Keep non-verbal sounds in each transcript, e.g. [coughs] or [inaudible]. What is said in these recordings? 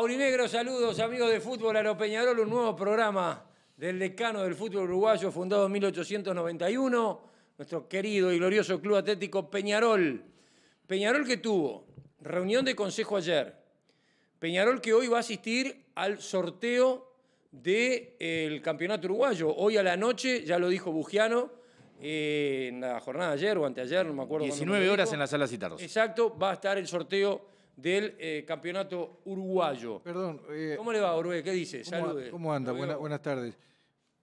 Aurinegro, saludos amigos de fútbol, los Peñarol, un nuevo programa del decano del fútbol uruguayo fundado en 1891, nuestro querido y glorioso Club Atlético Peñarol. Peñarol que tuvo reunión de consejo ayer. Peñarol que hoy va a asistir al sorteo del campeonato uruguayo. Hoy a la noche, ya lo dijo Bugiano, eh, en la jornada de ayer o anteayer, no me acuerdo. 19 horas en la sala Citarros. Exacto, va a estar el sorteo del eh, campeonato uruguayo. Perdón. Eh, ¿Cómo le va, Orbe? ¿Qué dice? Salude. ¿Cómo, anda? buenas tardes.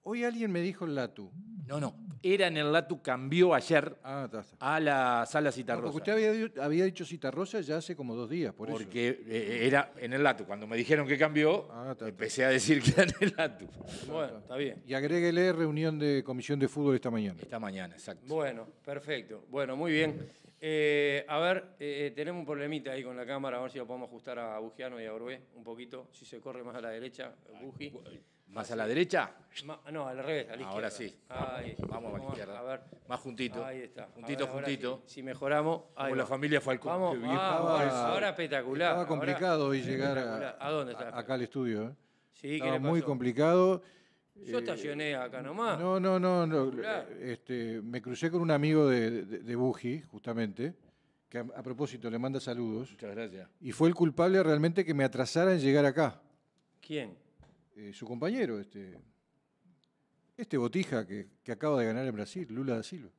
Hoy alguien me dijo el Latu. No, no. Era en el Latu, cambió ayer ah, a la sala Citarrosa. porque usted había, dicho Citarrosa ya hace como dos días, por eso. Porque eh, era en el Latu. Cuando me dijeron que cambió, ah, empecé a decir que era en el Latu. Bueno, está bien. Y agréguele reunión de comisión de fútbol esta mañana. Esta mañana, exacto. Bueno, perfecto. Bueno, muy bien. Eh, a ver, eh, tenemos un problemita ahí con la cámara, a ver si lo podemos ajustar a Bugiano y a Orbe un poquito. Si se corre más a la derecha, Bugi. ¿Más a la derecha? no, al revés, a la izquierda. Ahora sí. vamos, a la izquierda. A ver. Más juntito. Ahí está. Juntito, juntito. Si, mejoramos. Como la familia Falcón. Vamos, ahora espectacular. Estaba complicado hoy llegar a, a, dónde está? acá al estudio. ¿eh? Sí, estaba muy complicado. Yo eh, estacioné acá nomás. No, no, no. no. Este, me crucé con un amigo de, de, justamente, que a, propósito le manda saludos. Muchas gracias. Y fue el culpable realmente que me atrasara en llegar acá. ¿Quién? Eh, su compañero, este. Este botija que, que acaba de ganar en Brasil, Lula da Silva.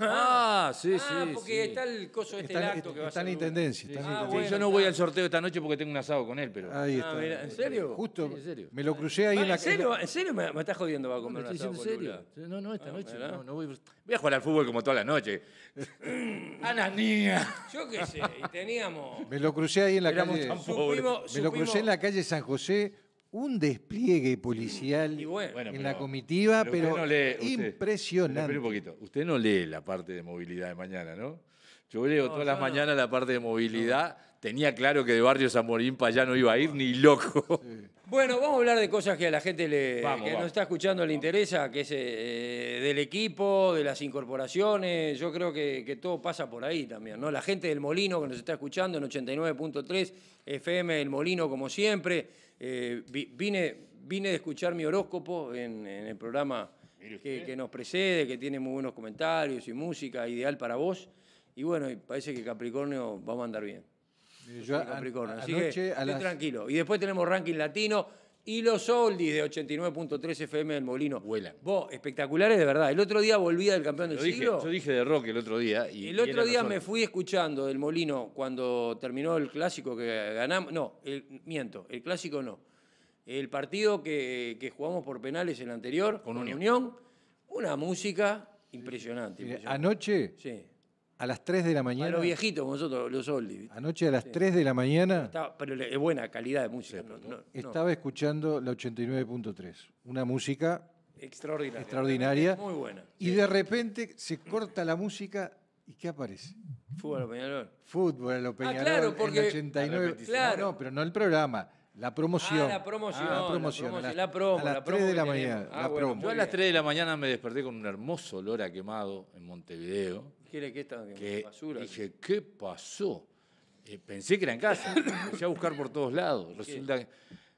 Ah, sí, ah, sí. Porque está el coso de este acto que va a en intendencia. Ah, intendencia. yo no voy al sorteo esta noche porque tengo un asado con él, pero. Ahí Ah, ¿en serio? Justo me lo crucé ahí en ah, la ¿En serio? ¿En serio me, estás jodiendo va a comer un asado con No, no, esta ah, noche no, voy. a jugar al fútbol como toda la noche. [laughs] Ananía. Yo qué sé, y teníamos... Me lo crucé ahí en la calle. Me lo crucé en la calle San José un despliegue policial en la comitiva, pero, impresionante. Usted no lee la parte de movilidad de mañana, ¿no? Yo leo todas las mañanas la parte de movilidad tenía claro que de Barrio San Morín para allá no iba a ir ni loco. Bueno, vamos a hablar de cosas que a la gente que nos está escuchando le interesa, que es eh, del equipo, de las incorporaciones. Yo creo que, todo pasa por ahí también, ¿no? La gente del Molino que nos está escuchando en 89.3 FM, el Molino como siempre. Eh, vine, vine de escuchar mi horóscopo en, el programa que, nos precede, que tiene muy buenos comentarios y música ideal para vos. Y bueno, parece que Capricornio va a mandar bien. Yo Así que tranquilo. Y después tenemos ranking latino y los oldies de 89.3 FM del Molino. Vuelan. Vos, espectaculares de verdad. El otro día volví del campeón del Yo dije de rock el otro día. el otro día me fui escuchando del Molino cuando terminó el clásico que ganamos. No, miento, el clásico no. El partido que, jugamos por penales el anterior, con, Unión. Una música impresionante. impresionante. Anoche. Sí a las 3 de la mañana. A los viejitos, los oldies. Anoche a las 3 de la mañana. Estaba, pero es buena calidad de música. estaba escuchando la 89.3. Una música. Extraordinaria. Extraordinaria. Muy buena. Y de repente se corta la música. ¿Y qué aparece? Fútbol a Peñarol. Fútbol a Peñarol. Ah, claro, porque. En 89. Claro. No, pero no el programa. La promoción. Ah, la promoción. Ah, la promoción. a las la 3 de la mañana. Ah, Yo a las 3 de la mañana me desperté con un hermoso olor a quemado en Montevideo. Dije, ¿qué pasó? Eh, pensé que era en casa. [coughs] Empecé a buscar por todos lados. Resulta que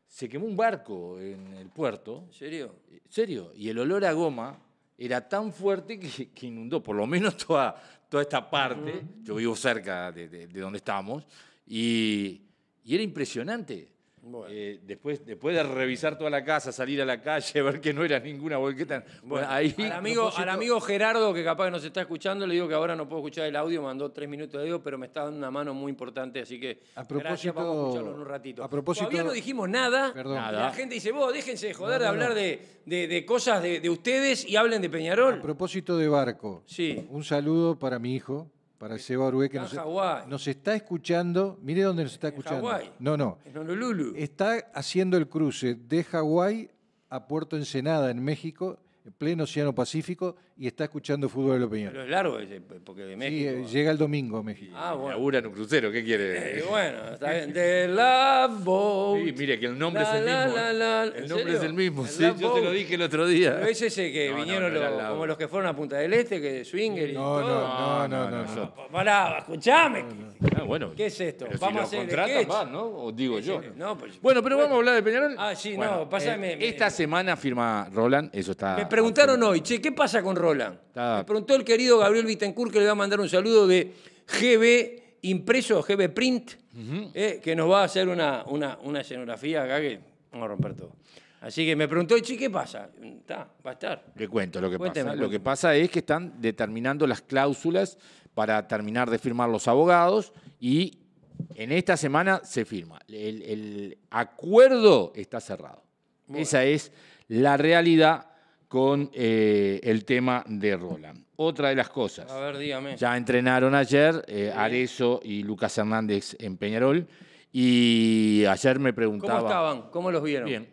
se quemó un barco en el puerto. ¿En serio? Eh, serio. Y el olor a goma era tan fuerte que, inundó, por lo menos toda, toda esta parte. Yo vivo cerca de, donde estamos. y era impresionante eh, después, de revisar toda la casa, salir a la calle, [laughs] ver que no era ninguna volqueta. Bueno, Al amigo, amigo Gerardo, que capaz nos está escuchando, le digo que ahora no puedo escuchar el audio, mandó tres minutos de audio, pero me está dando una mano muy importante, así que. A propósito. un ratito. propósito. Todavía no dijimos nada. La gente dice, vos, déjense de joder de hablar de, cosas de, de ustedes y hablen de Peñarol. A propósito de barco. Sí. Un saludo para mi hijo, para Seba Orué, que e-, nos, está escuchando. Mire dónde nos está escuchando. no, no. Está haciendo el cruce de Hawái a Puerto Ensenada, en México, en pleno Océano Pacífico, y está escuchando fútbol de los opinión. Pero es largo, porque de México. Sí, eh, llega el domingo a México. Ah, bueno. en un crucero, ¿qué quiere? Eh, bueno, está bien. de la Boat. Sí, mire que el nombre es el mismo. el nombre es el mismo, sí, yo te lo dije el otro día. Pero es ese que vinieron los, como los que fueron a Punta del Este, que de Swinger y todo. No, no, no, no. Pará, escuchame. Ah, bueno. ¿Qué es esto? vamos a hacer el más, ¿no? O digo yo. No, pues, bueno, pero vamos a hablar de Peñarol. Ah, sí, no, pásame. Eh, esta semana firma Roland, eso está preguntaron hoy, che, ¿qué pasa con Roland? Me preguntó el querido Gabriel Vitencourt que le va a mandar un saludo de GB Impreso, GB Print, eh, que nos va a hacer una, una, una escenografía acá que vamos a romper todo. Así que me preguntó, che, ¿qué pasa? Está, va a estar. Le cuento lo que pasa. Lo que pasa es que están determinando las cláusulas para terminar de firmar los abogados y en esta semana se firma. El, acuerdo está cerrado. Esa es la realidad con eh, el tema de Roland. Otra de las cosas. A ver, dígame. Ya entrenaron ayer eh, Arezo y Lucas Hernández en Peñarol. Y ayer me preguntaba. ¿Cómo estaban? ¿Cómo los vieron? Bien,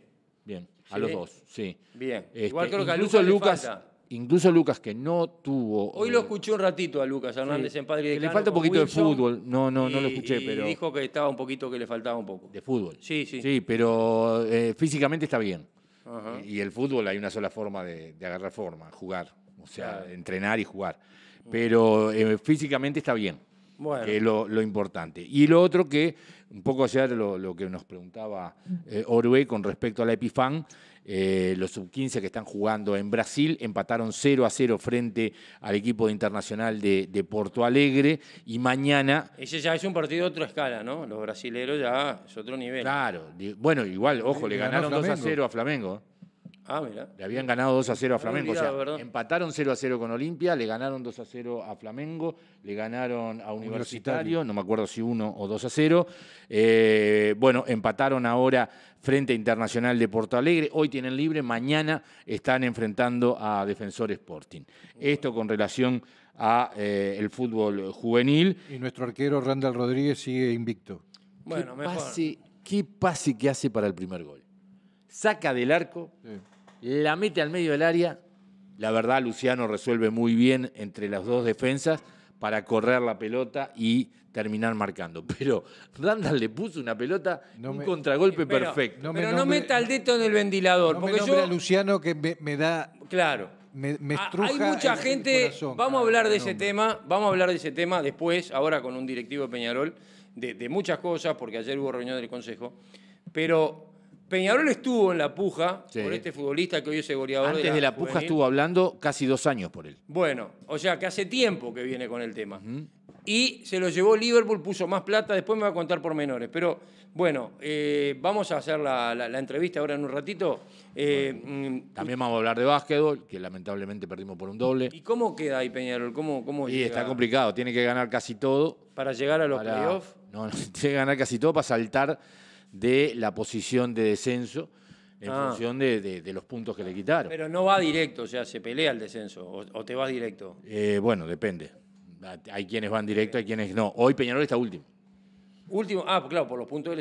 bien. A los dos, sí. Bien. Este, Igual creo que a Lucas. incluso Lucas que no tuvo. Hoy eh, lo escuché un ratito a Lucas Hernández en Padre de que Le falta un poquito de fútbol. No, no, no lo escuché, pero. Dijo que estaba un poquito que le faltaba un poco. De fútbol. Sí, sí. Sí, pero eh, físicamente está bien. Y, el fútbol hay una sola forma de, agarrar forma, jugar. O sea, entrenar y jugar. Pero eh, físicamente está bien. Que es lo, importante. Y lo otro que, un poco ayer lo, lo que nos preguntaba eh, con respecto a la Epifan, eh, los sub-15 que están jugando en Brasil, empataron 0 a 0 frente al equipo internacional de, Porto Alegre y mañana... Ese ya es un partido de otra escala, ¿no? Los brasileros ya es otro nivel. Claro, bueno, igual, ojo, le ganaron 2 a 0 a Flamengo. Ah, mira. Le habían ganado 2 a 0 a Flamengo. o sea, empataron 0 a 0 con Olimpia, le ganaron 2 a 0 a Flamengo, le ganaron a Universitario, no me acuerdo si 1 o 2 a 0. Eh, bueno, empataron ahora frente Internacional de Porto Alegre. Hoy tienen libre, mañana están enfrentando a Defensor Sporting. Esto con relación a eh, el fútbol juvenil. Y nuestro arquero Randall Rodríguez sigue invicto. Bueno, ¿Qué mejor. Pase, ¿Qué pase que hace para el primer gol? Saca del arco la mete al medio del área. La verdad, Luciano resuelve muy bien entre las dos defensas para correr la pelota y terminar marcando. [laughs] Pero Randall le puso una pelota, un contragolpe perfecto. pero no meta el dedo en el ventilador. porque yo Luciano que me, da. Claro. Me, ah, Hay mucha gente. vamos a hablar de ese tema. Vamos a hablar de ese tema después, ahora con un directivo de Peñarol, de, de muchas cosas, porque ayer hubo reunión del Consejo. Pero Peñarol estuvo en la puja por este futbolista que hoy es el goleador. Antes de la, puja estuvo hablando casi dos años por él. Bueno, o sea que hace tiempo que viene con el tema. Y se lo llevó Liverpool, puso más plata, después me va a contar por menores. Pero bueno, eh, vamos a hacer la, entrevista ahora en un ratito. Eh, mm, también vamos a hablar de básquetbol, que lamentablemente perdimos por un doble. ¿Y cómo queda ahí Peñarol? ¿Cómo, cómo y está complicado, tiene que ganar casi todo. ¿Para llegar a los playoffs? no, [laughs] tiene que ganar casi todo para saltar de la posición de descenso en ah. función de, los puntos que le quitaron. Pero no va directo, o sea, se pelea el descenso, o, te vas directo. Eh, bueno, depende. Hay quienes van directo, hay quienes no. Hoy Peñarol está último. Último, ah, pues claro, por los puntos que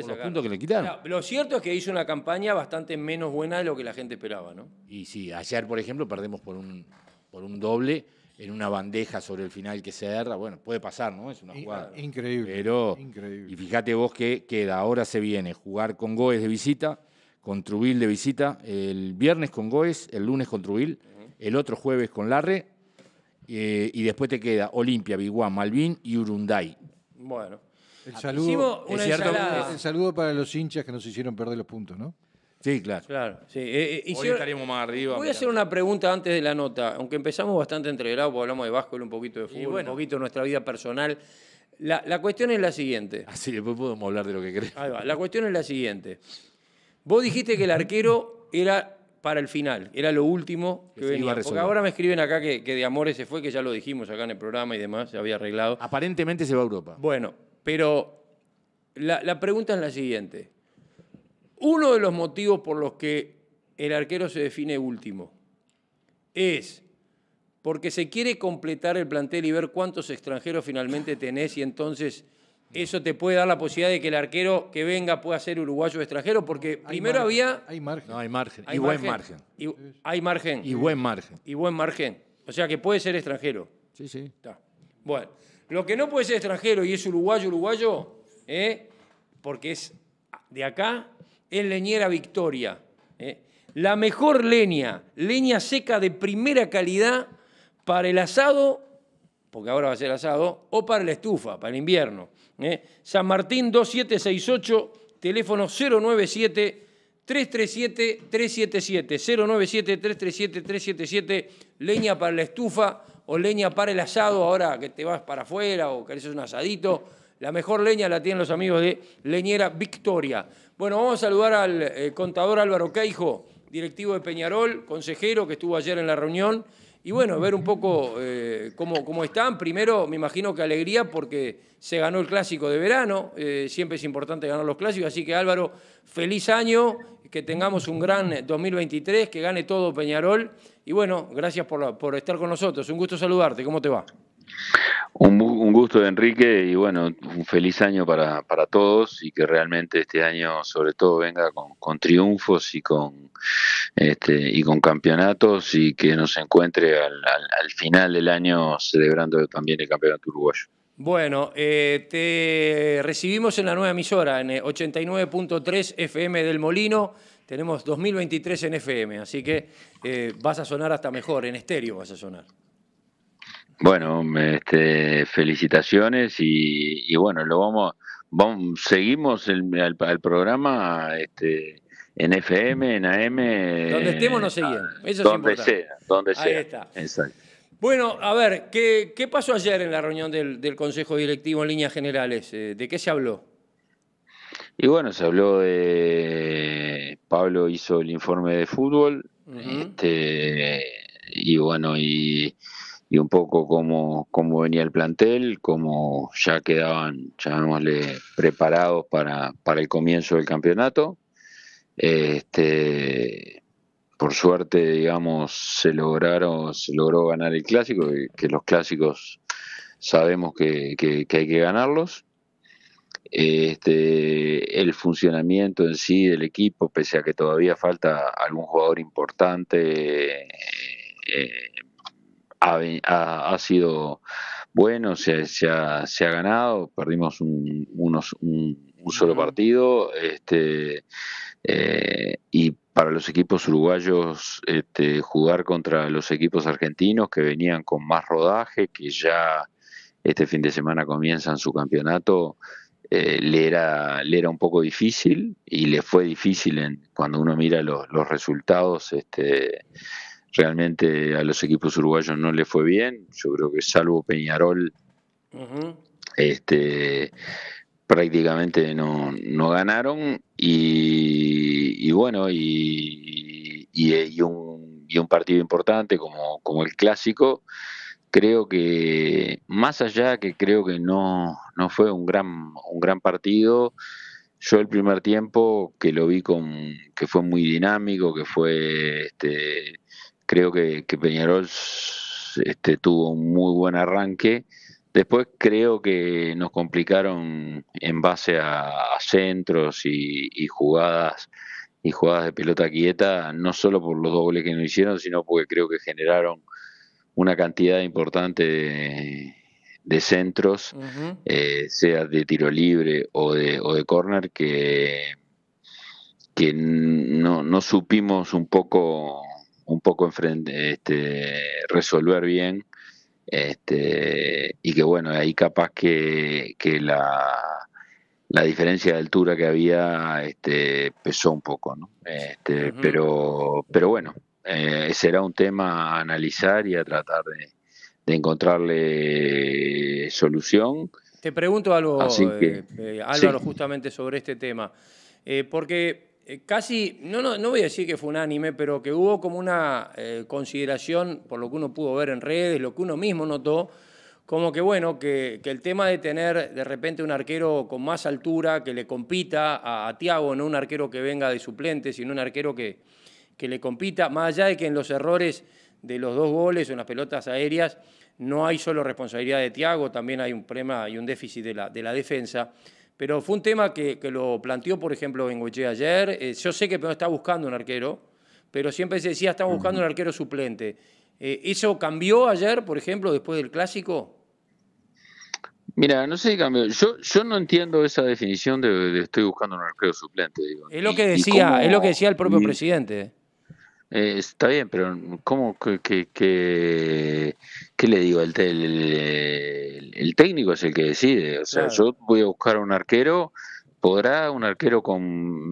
le quitaron. lo cierto es que hizo una campaña bastante menos buena de lo que la gente esperaba, ¿no? Y sí, ayer, por ejemplo, perdemos por un, por un doble en una bandeja sobre el final que se erra, bueno, puede pasar, ¿no? Es una jugada. Increíble. Pero, y fíjate vos qué queda, ahora se viene jugar con Goes de visita, con Trubil de visita, el viernes con Goes, el lunes con Trubil, el otro jueves con Larre, eh, y después te queda Olimpia, Biguá, Malvin y Urunday. Bueno. el saludo para los hinchas que nos hicieron perder los puntos, ¿no? Sí, claro. Eh, eh, Hoy estaríamos más arriba. Voy a hacer una pregunta antes de la nota, aunque empezamos bastante entregado, porque hablamos de básquet, un poquito de fútbol, un poquito de nuestra vida personal. La, cuestión es la siguiente. Así, ah, después podemos hablar de lo que querés. La cuestión es la siguiente. Vos dijiste que el arquero era para el final, era lo último que, venía. Porque ahora me escriben acá que, de Amores se fue, que ya lo dijimos acá en el programa y demás, se había arreglado. Aparentemente se va a Europa. Bueno, pero la pregunta es la siguiente. Uno de los motivos por los que el arquero se define último es porque se quiere completar el plantel y ver cuántos extranjeros finalmente tenés y entonces eso te puede dar la posibilidad de que el arquero que venga pueda ser uruguayo o extranjero, porque primero había... Hay margen. No, hay margen. y buen margen. hay margen. Y buen margen. Y buen margen. O sea que puede ser extranjero. Sí, sí. Bueno, lo que no puede ser extranjero y es uruguayo, uruguayo, ¿eh? porque es de acá en leñera Victoria. ¿eh? La mejor leña, leña seca de primera calidad para el asado, porque ahora va a ser asado, o para la estufa, para el invierno. ¿eh? San Martín 2768, teléfono 097. 337-377, 097-337-377, leña para la estufa o leña para el asado, ahora que te vas para afuera o que un asadito, la mejor leña la tienen los amigos de Leñera Victoria. Bueno, vamos a saludar al eh, contador Álvaro Queijo, directivo de Peñarol, consejero que estuvo ayer en la reunión. Y bueno, ver un poco eh, cómo, cómo, están. Primero, me imagino que alegría porque se ganó el clásico de verano. Eh, siempre es importante ganar los clásicos. Así que Álvaro, feliz año, que tengamos un gran 2023, que gane todo Peñarol. Y bueno, gracias por, por estar con nosotros. Un gusto saludarte. ¿Cómo te va? Un, un, gusto, Enrique, y bueno, un feliz año para, para todos y que realmente este año, sobre todo, venga con, triunfos y con, este, y con campeonatos y que nos encuentre al, al, final del año celebrando también el campeonato uruguayo. Bueno, eh, te recibimos en la nueva emisora, en 89.3 eh, FM del Molino. Tenemos 2023 en FM, así que eh, vas a sonar hasta mejor, en estéreo vas a sonar. Bueno, este, felicitaciones y, bueno, lo vamos, seguimos el, al, programa este, en FM, en AM. Donde estemos nos seguimos, donde sea, Bueno, a ver, ¿qué, pasó ayer en la reunión del, Consejo Directivo en líneas generales? Eh, ¿De qué se habló? Y bueno, se habló de... Pablo hizo el informe de fútbol, este, y bueno, y y un poco cómo, venía el plantel, cómo ya quedaban, llamémosle, preparados para, el comienzo del campeonato. Este, por suerte, digamos, se lograron, logró ganar el clásico, que, los clásicos sabemos que, hay que ganarlos. Este, el funcionamiento en sí del equipo, pese a que todavía falta algún jugador importante eh, ha, sido bueno, se, ha, ganado, perdimos un, unos, un, solo partido, este, eh, y para los equipos uruguayos este, jugar contra los equipos argentinos que venían con más rodaje, que ya este fin de semana comienzan su campeonato, eh, le, era, le era un poco difícil y le fue difícil en, cuando uno mira los, resultados. Este, realmente a los equipos uruguayos no le fue bien. Yo creo que salvo Peñarol, este, prácticamente no, no ganaron. Y, bueno, y, y, un, y un partido importante como, como el clásico. Creo que más allá que creo que no, no fue un gran, un gran partido, yo el primer tiempo que lo vi con que fue muy dinámico, que fue este, Creo que, que Peñarol este, tuvo un muy buen arranque. Después creo que nos complicaron en base a, centros y, jugadas y jugadas de pelota quieta, no solo por los dobles que nos hicieron, sino porque creo que generaron una cantidad importante de, centros, eh, sea de tiro libre o de, o de córner, que, que no, no supimos un poco un poco enfrente, este, resolver bien. Este, y que bueno, ahí capaz que, la, la, diferencia de altura que había este, pesó un poco, ¿no? Este, pero, pero bueno, eh, será un tema a analizar y a tratar de, encontrarle solución. Te pregunto algo, eh, eh, Álvaro, justamente sobre este tema, porque eh, casi, no, no, voy a decir que fue unánime, pero que hubo como una eh, consideración, por lo que uno pudo ver en redes, lo que uno mismo notó, como que bueno, que, el tema de tener de repente un arquero con más altura, que le compita a, Tiago, no un arquero que venga de suplente, sino un arquero que, que le compita, más allá de que en los errores de los dos goles o en las pelotas aéreas no hay solo responsabilidad de Tiago, también hay un problema y un déficit de la, de la defensa pero fue un tema que, lo planteó, por ejemplo, Bengoche ayer. Eh, yo sé que no está buscando un arquero, pero siempre se decía, estamos buscando un arquero suplente. Eh, ¿Eso cambió ayer, por ejemplo, después del clásico? Mira, no sé si cambió. Yo, yo no entiendo esa definición de, estoy buscando un arquero suplente. Es lo que decía, es lo que decía el propio presidente. Eh, está bien, pero ¿cómo que, que, le digo? El, el, técnico es el que decide. O sea, yo voy a buscar un arquero. ¿Podrá un arquero con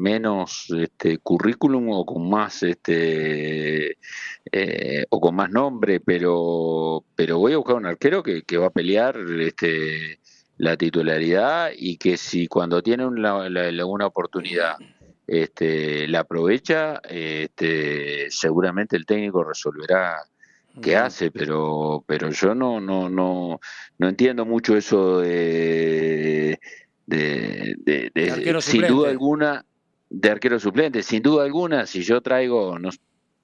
menos este, currículum o con más este eh, o con más nombre? Pero, pero voy a buscar un arquero que, que va a pelear este, la titularidad y que si cuando tiene alguna una oportunidad este, la aprovecha, este, seguramente el técnico resolverá qué hace, pero, pero yo no, no, no, no entiendo mucho eso de, de, sin duda alguna de arquero suplente, sin duda alguna, si yo traigo,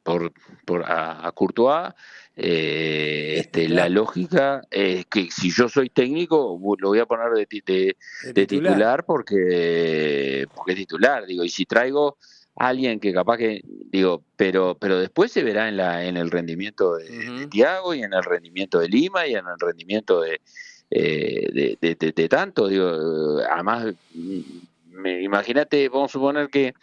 por, por a, Courtois, eh, este, este, la lógica es eh, que si yo soy técnico, lo voy a poner de, titular. porque, porque es titular, digo, y si traigo alguien que capaz que, digo, pero, pero después se verá en, la, en el rendimiento de, Tiago y en el rendimiento de Lima y en el rendimiento de, eh, de, tanto, digo, además, mm, imagínate, vamos a suponer que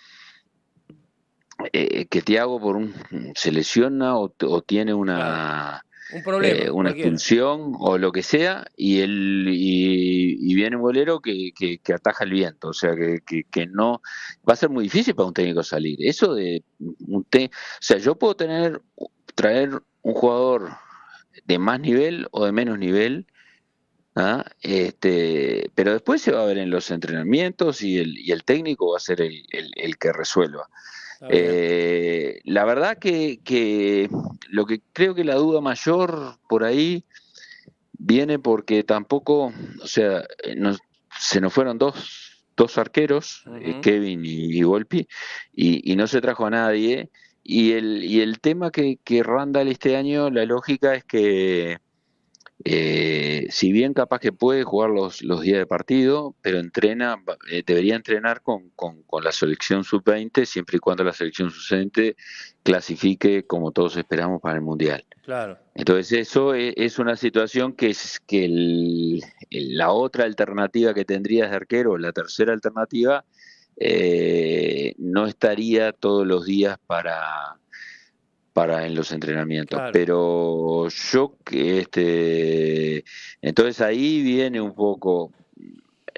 eh, que Thiago por un, se lesiona o, tiene una, un eh, una expulsión o lo que sea, y, el, y, viene un bolero que, que, ataja el viento, o sea, que, que, no va a ser muy difícil para un técnico salir. Eso de un o sea, yo puedo tener traer un jugador de más nivel o de menos nivel, ¿ah? este, pero después se va a ver en los entrenamientos y el, y el técnico va a ser el que resuelva. Eh, la verdad que, lo que creo que la duda mayor por ahí viene porque tampoco, o sea, eh, se nos fueron dos, dos arqueros, eh, Kevin y, Golpi, Volpi, y, no se trajo a nadie. Y el, y el tema que, que Randall este año, la lógica es que eh, si bien capaz que puede jugar los, los días de partido, pero entrena, eh, debería entrenar con, la selección sub-20 siempre y cuando la selección sub-20 clasifique como todos esperamos para el Mundial. Claro. Entonces eso e, es, una situación que es que la otra alternativa que tendrías de arquero, la tercera alternativa, eh, no estaría todos los días para, para en los entrenamientos. Pero yo, este, entonces ahí viene un poco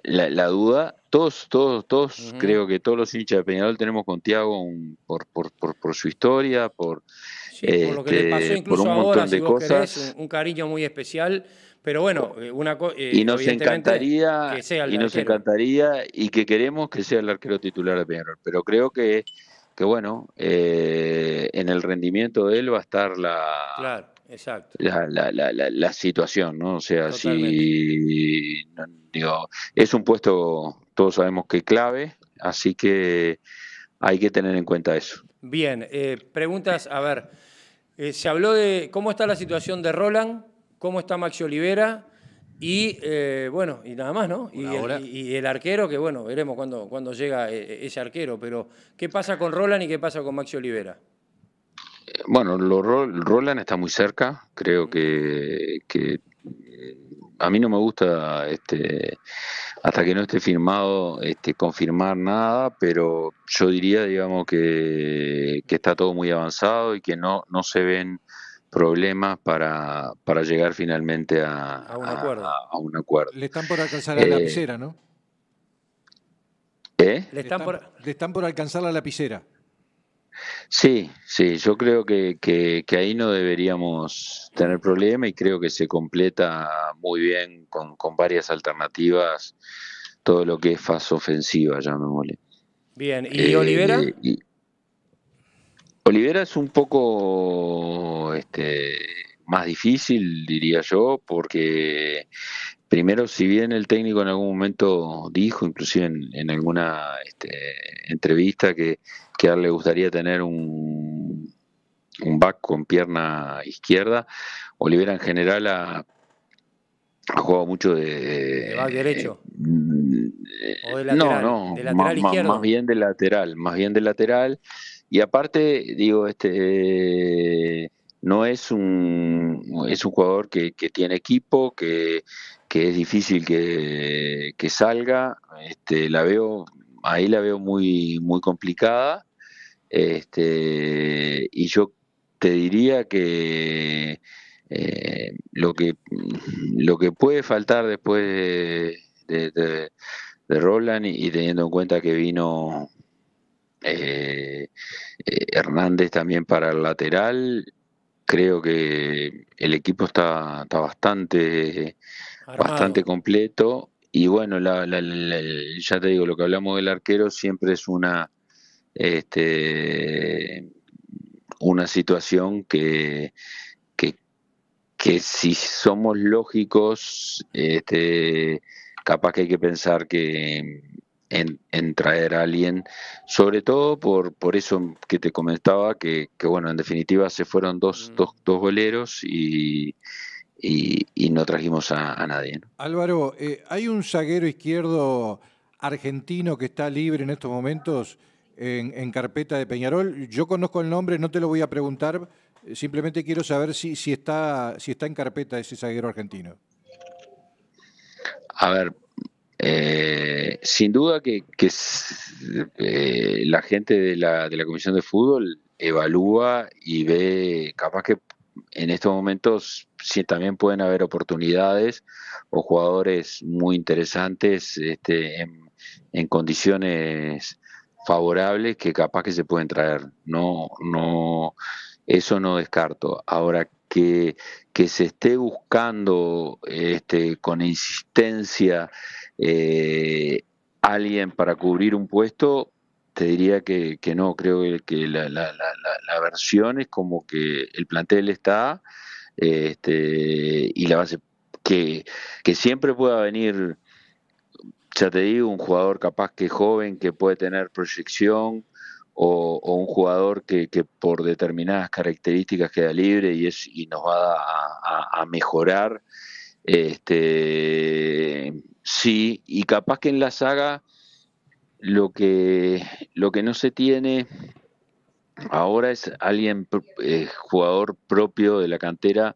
la, duda. Todos, todos, todos, creo que todos los hinchas de Peñarol tenemos con Tiago por, por, su historia, por, lo que le este, pasó incluso un montón de cosas. un, cariño muy especial. Pero bueno, eh, una cosa. Eh, y nos encantaría, y nos encantaría, y que queremos que sea el arquero titular de Peñarol. Pero creo que que bueno, eh, en el rendimiento de él va a estar la, La, situación, ¿no? O sea, es un puesto, todos sabemos que clave, así que hay que tener en cuenta eso. Bien, eh, preguntas, a ver, eh, se habló de cómo está la situación de Roland, cómo está Maxi Olivera y eh, bueno, y nada más, ¿no? Y el, arquero, que bueno, veremos cuándo, cuando llega eh, eh, ese arquero, pero ¿qué pasa con Roland y qué pasa con Maxi Olivera? Bueno, lo, Roland está muy cerca, creo que, a mí no me gusta este hasta que no esté firmado este confirmar nada pero yo diría digamos que, que está todo muy avanzado y que no no se ven problemas para, para llegar finalmente a, a, un acuerdo. Le están por alcanzar la eh, lapicera, ¿no? ¿Eh? Le están, por, están alcanzar la lapicera. Sí, sí, yo creo que, ahí no deberíamos tener problema y creo que se completa muy bien con, con varias alternativas todo lo que es fase ofensiva, ya me mole Bien, ¿y eh, Olivera? Olivera es un poco este, más difícil, diría yo, porque primero, si bien el técnico en algún momento dijo, inclusive en, alguna este, entrevista, que, que a él le gustaría tener un, un back con pierna izquierda, Olivera en general ha, jugado mucho de... de back derecho. Eh, no, no, más bien de lateral, más bien de lateral. Y aparte, digo, este no es un, es un jugador que, que tiene equipo, que, que, es difícil que, salga. Este, la veo, ahí la veo muy, muy complicada. Este, y yo te diría que eh, lo que lo que puede faltar después de, de, de Roland y teniendo en cuenta que vino eh, eh, Hernández también para el lateral. Creo que el equipo está, bastante, bastante completo. Y bueno, ya te digo, lo que hablamos del arquero siempre es una, este, una situación que, que, si somos lógicos, este, capaz que hay que pensar que en, traer a alguien, sobre todo por, por eso que te comentaba, que, bueno, en definitiva se fueron dos, mm. dos, dos goleros y, y, no trajimos a, nadie. Álvaro, eh, hay un zaguero izquierdo argentino que está libre en estos momentos en, en, carpeta de Peñarol. Yo conozco el nombre, no te lo voy a preguntar, simplemente quiero saber si, si, está, si está en carpeta ese zaguero argentino. A ver, eh, sin duda que, eh, la gente de la, de la Comisión de Fútbol evalúa y ve, capaz que en estos momentos sí, también pueden haber oportunidades o jugadores muy interesantes este, en, en, condiciones favorables que capaz que se pueden traer. No, no, eso no descarto. Ahora, que, se esté buscando este, con insistencia eh, alguien para cubrir un puesto, te diría que, no, creo que la, versión es como que el plantel está este, y la base, que, que siempre pueda venir, ya te digo, un jugador capaz que joven, que puede tener proyección, o, un jugador que, por determinadas características queda libre y, es, y nos va a, mejorar. Este, sí, y capaz que en la saga lo que, lo que no se tiene ahora es alguien eh, jugador propio de la cantera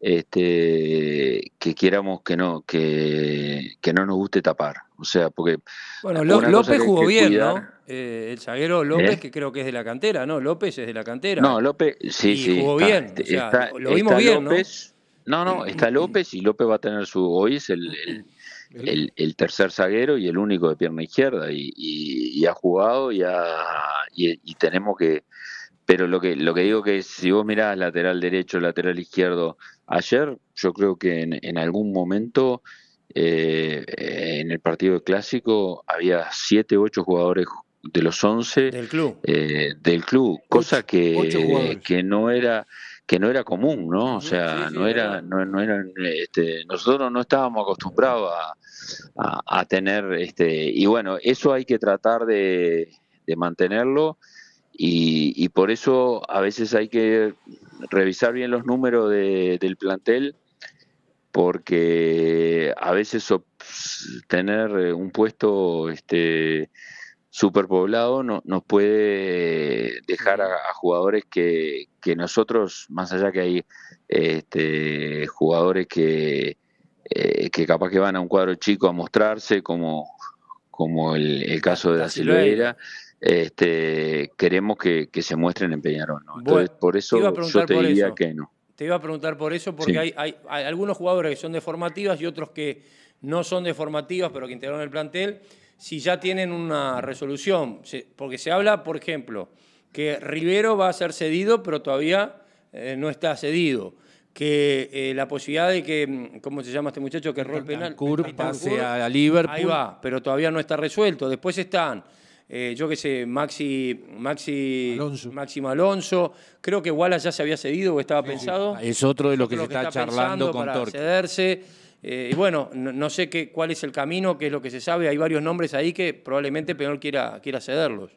este, que queramos que no, que, que, no nos guste tapar. O sea, porque. Bueno, López jugó bien, ¿no? Eh, el zaguero López, ¿Eh? que creo que es de la cantera, ¿no? López es de la cantera. No, López, sí, sí. Jugó bien. está, lo vimos bien, ¿no? No, está [clears throat] López y López va a tener su. Hoy es el, tercer zaguero y el único de pierna izquierda y, ha jugado y, y, tenemos que pero lo que, lo que digo que si vos mirás lateral derecho, lateral izquierdo, ayer yo creo que en, algún momento eh, en el partido clásico había 7, 8 jugadores de los 11 del club, eh, del club cosa que, que no era que no era común, ¿no? O sea, no era, no, no este, nosotros no estábamos acostumbrados a, tener, este, y bueno, eso hay que tratar de, de mantenerlo y, por eso a veces hay que revisar bien los números del plantel, porque a veces tener un puesto este, poblado no, nos puede dejar a, jugadores que, que, nosotros, más allá que hay este, jugadores que, eh, que capaz que van a un cuadro chico a mostrarse, como, como el, caso de la Silveira este, queremos que, se muestren en Peñarol. Entonces, por eso yo te diría que no. Te iba a preguntar por eso, porque hay, algunos jugadores que son de formativas y otros que no son de formativas, pero que integraron el plantel, si ya tienen una resolución. Porque se habla, por ejemplo, que Rivero va a ser cedido, pero todavía eh, no está cedido que eh, la posibilidad de que, mm, ¿cómo se llama este muchacho? Que Rolpenal, el penal. a Liverpool. Ahí va, pero todavía no está resuelto. Después están eh, yo qué sé, Maxi, Maxi, Máximo Alonso. Creo que Wallace ya se había cedido o estaba pensado. Ah, es otro de lo que se está, charlando con Torque. Eh, y bueno, no, sé qué, cuál es el camino, qué es lo que se sabe. Hay varios nombres ahí que probablemente Peñol quiera, quiera cederlos.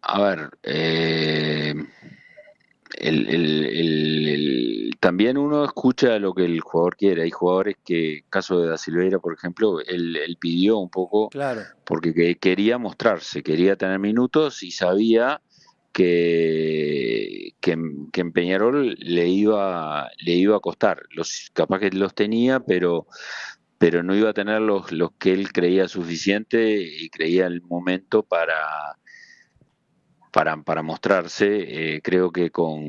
A ver, eh, el, también uno escucha lo que el jugador quiere. Hay jugadores que, caso de Da Silveira, por ejemplo, él, pidió un poco porque quería mostrarse, quería tener minutos y sabía que, que, que, en Peñarol le iba, le iba a costar. Los, capaz que los tenía, pero, pero no iba a tener los, los que él creía suficiente y creía el momento para para, para mostrarse. Eh, creo que con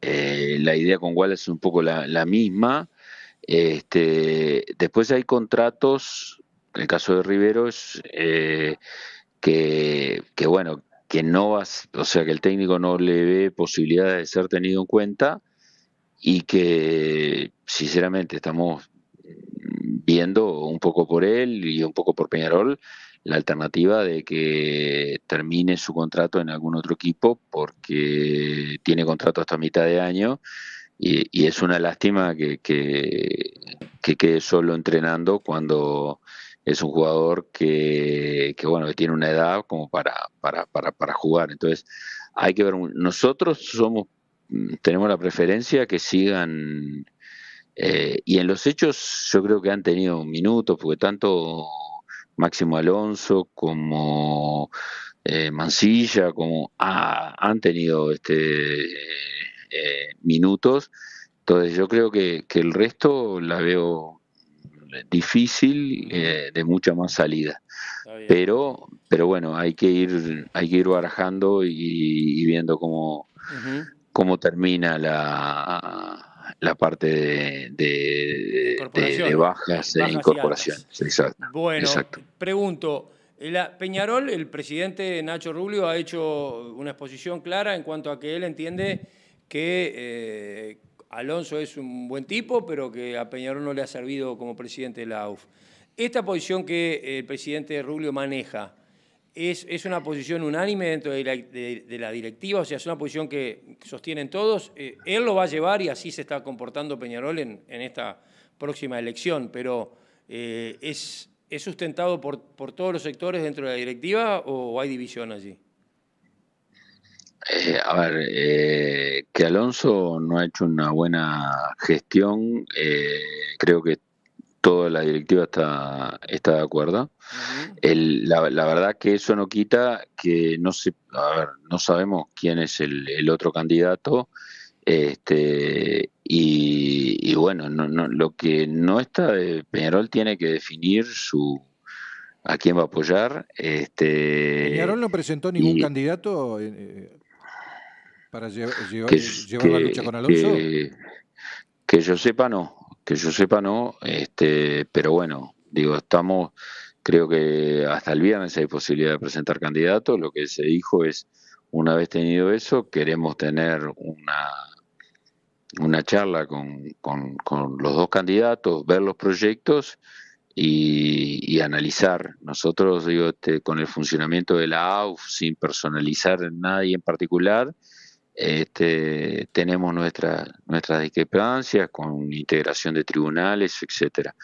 eh, la idea con Wallace es un poco la, la misma. Este, después hay contratos, en el caso de Rivero eh, que, que, bueno, que no vas, o sea, que el técnico no le ve posibilidad de ser tenido en cuenta y que sinceramente estamos viendo un poco por él y un poco por Peñarol la alternativa de que termine su contrato en algún otro equipo porque tiene contrato hasta mitad de año y, es una lástima que, que, quede solo entrenando cuando es un jugador que, que bueno que tiene una edad como para, para, para, para jugar. Entonces hay que ver, nosotros somos mm, tenemos la preferencia que sigan eh, y en los hechos yo creo que han tenido minutos porque tanto Máximo Alonso, como eh, Mancilla, como han tenido este eh, eh, minutos. Entonces yo creo que, el resto la veo difícil eh, de mucha más salida. Pero, pero bueno, hay que ir, hay que ir barajando y, viendo cómo, cómo termina la la parte de, de, bajas, e incorporaciones. Exacto. Bueno, pregunto, Peñarol, el presidente Nacho Rubio ha hecho una exposición clara en cuanto a que él entiende que eh, Alonso es un buen tipo, pero que a Peñarol no le ha servido como presidente de la AUF. Esta posición que el presidente Rubio maneja, es, una posición unánime dentro de la, directiva, o sea, es una posición que sostienen todos. Eh, él lo va a llevar y así se está comportando Peñarol en, en esta próxima elección, pero eh, es, ¿es sustentado por, todos los sectores dentro de la directiva o, hay división allí? Eh, a ver, que Alonso no ha hecho una buena gestión, creo que toda la directiva está, está de acuerdo. la, la, verdad que eso no quita que no se, no sabemos quién es el, otro candidato. Este, y, bueno, lo que no está Peñarol tiene que definir su a quién va a apoyar. Este, Peñarol no presentó ningún candidato eh, eh, para llevar, la lucha con Alonso. que yo sepa, no. Que yo sepa, no, este, pero bueno, digo, estamos, creo que hasta el viernes hay posibilidad de presentar candidatos, lo que se dijo es, una vez tenido eso, queremos tener una, una charla con, los dos candidatos, ver los proyectos y, y, analizar. Nosotros, digo, este, con el funcionamiento de la AUF, sin personalizar a nadie en particular, este, tenemos nuestra, nuestras discrepancias con integración de tribunales, etcétera.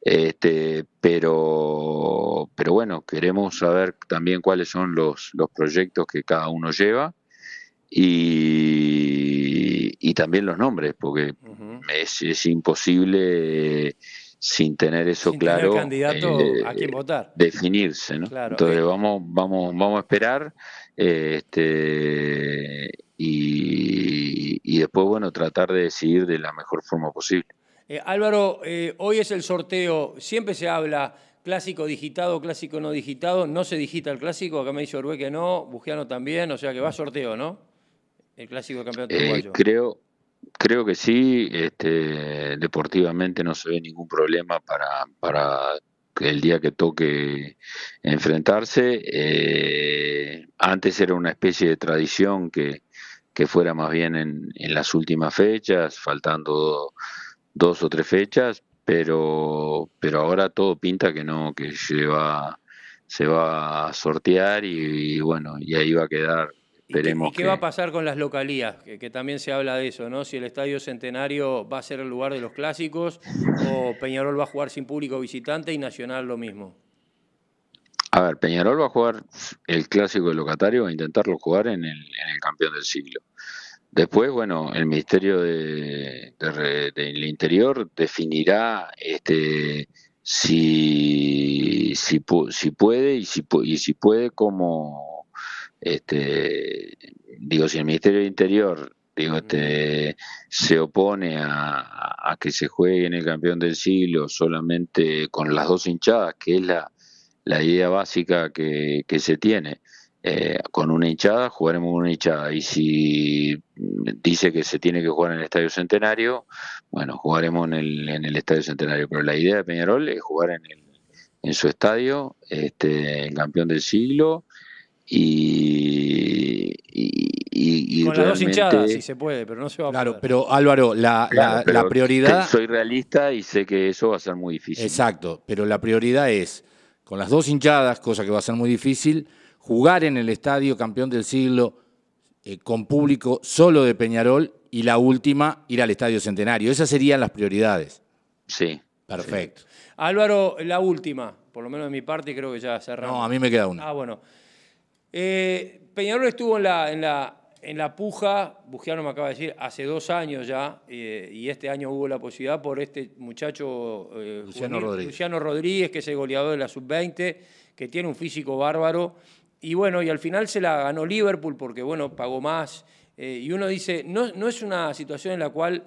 Este, pero, pero bueno, queremos saber también cuáles son los, los proyectos que cada uno lleva y, también los nombres, porque es, imposible sin tener eso claro candidato a eh, votar. definirse, ¿no? Entonces eh. vamos, vamos, vamos a esperar. Este, y, después, bueno, tratar de decidir de la mejor forma posible. Eh, Álvaro, eh, hoy es el sorteo, siempre se habla clásico digitado, clásico no digitado, no se digita el clásico, acá me dice Orbe que no, Bugiano también, o sea que va a sorteo, ¿no? El clásico del campeonato eh, Creo, creo que sí, este, deportivamente no se ve ningún problema para, para el día que toque enfrentarse. antes era una especie de tradición que, que fuera más bien en, en las últimas fechas, faltando dos o tres fechas, pero, pero ahora todo pinta que no, que se va a sortear y, bueno, y ahí va a quedar Esperemos ¿Y qué, va a pasar con las localías? Que, que, también se habla de eso, ¿no? Si el Estadio Centenario va a ser el lugar de los clásicos o Peñarol va a jugar sin público visitante y Nacional lo mismo. A ver, Peñarol va a jugar el clásico de locatario, va a intentarlo jugar en el, campeón del siglo. Después, bueno, el Ministerio del de, Interior definirá este, si, si, puede y si, si puede como, este, digo, si el Ministerio del Interior digo, este, se opone a, a que se juegue en el campeón del siglo solamente con las dos hinchadas, que es la la idea básica que, se tiene. Eh, con una hinchada, jugaremos con una hinchada. Y si dice que se tiene que jugar en el Estadio Centenario, bueno, jugaremos en el, en el Estadio Centenario. Pero la idea de Peñarol es jugar en, el, en su estadio, este, el campeón del siglo. Y, y, con las dos hinchadas, si se puede, pero no se va a Claro, pero Álvaro, la, la prioridad. [laughs] Soy realista y sé que eso va a ser muy difícil. Exacto, pero la prioridad es con las dos hinchadas, cosa que va a ser muy difícil, jugar en el estadio campeón del siglo eh, con público solo de Peñarol y la última, ir al estadio centenario. Esas serían las prioridades. Sí. Perfecto. Álvaro, la última, por lo menos de mi parte, creo que ya cerramos. No, a mí me queda una. Ah, bueno. Eh, Peñarol estuvo en la en la puja, Bujiano me acaba de decir, hace dos años ya, eh, y este año hubo la posibilidad por este muchacho eh, Luciano, Rodríguez. Luciano, Rodríguez. que es el goleador de la sub-20, que tiene un físico bárbaro. Y bueno, y al final se la ganó Liverpool porque, bueno, pagó más. Eh, y uno dice, no, no es una situación en la cual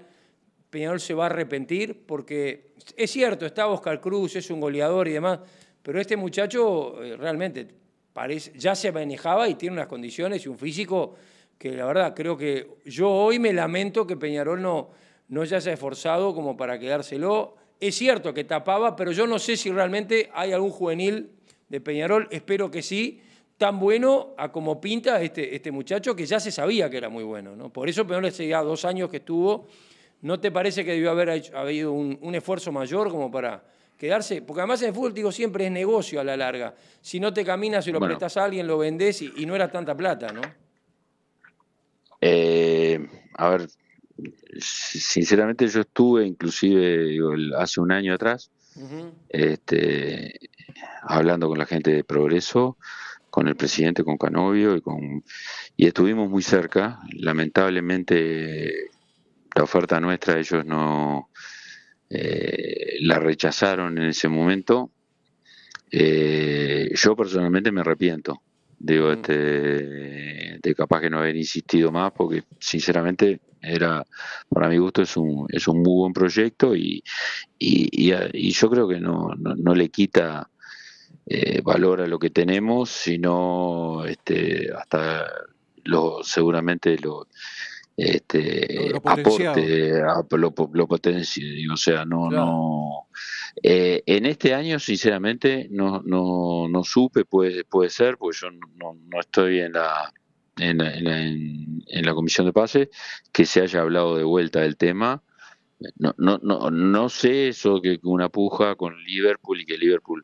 Peñarol se va a arrepentir, porque es cierto, está Oscar Cruz, es un goleador y demás, pero este muchacho realmente parece, ya se manejaba y tiene unas condiciones y un físico que la verdad creo que yo hoy me lamento que Peñarol no, no se haya esforzado como para quedárselo. Es cierto que tapaba, pero yo no sé si realmente hay algún juvenil de Peñarol, espero que sí, tan bueno a como pinta este, este muchacho que ya se sabía que era muy bueno. ¿no? Por eso Peñarol hace ya dos años que estuvo. ¿No te parece que debió haber habido un, esfuerzo mayor como para quedarse? Porque además en el fútbol, digo, siempre es negocio a la larga. Si no te caminas y lo prestas a alguien, lo vendés y, y no era tanta plata, ¿no? Eh, a ver, sinceramente yo estuve, inclusive hace un año atrás, este, hablando con la gente de Progreso, con el presidente, con Canovio, y, con, y estuvimos muy cerca. Lamentablemente la oferta nuestra ellos no eh, la rechazaron en ese momento. Eh, yo personalmente me arrepiento Digo, mm. este, de capaz que no haber insistido más, porque sinceramente era, para mi gusto, es un, es un muy buen proyecto y, y, y, yo creo que no, no, no le quita eh, valor a lo que tenemos, sino este, hasta lo, seguramente lo, este aporte a, lo, lo o sea no no eh, en este año sinceramente no no, no supe puede puede ser porque yo no, no estoy en la en en, comisión de pases que se haya hablado de vuelta del tema no no no no sé eso que una puja con Liverpool y que Liverpool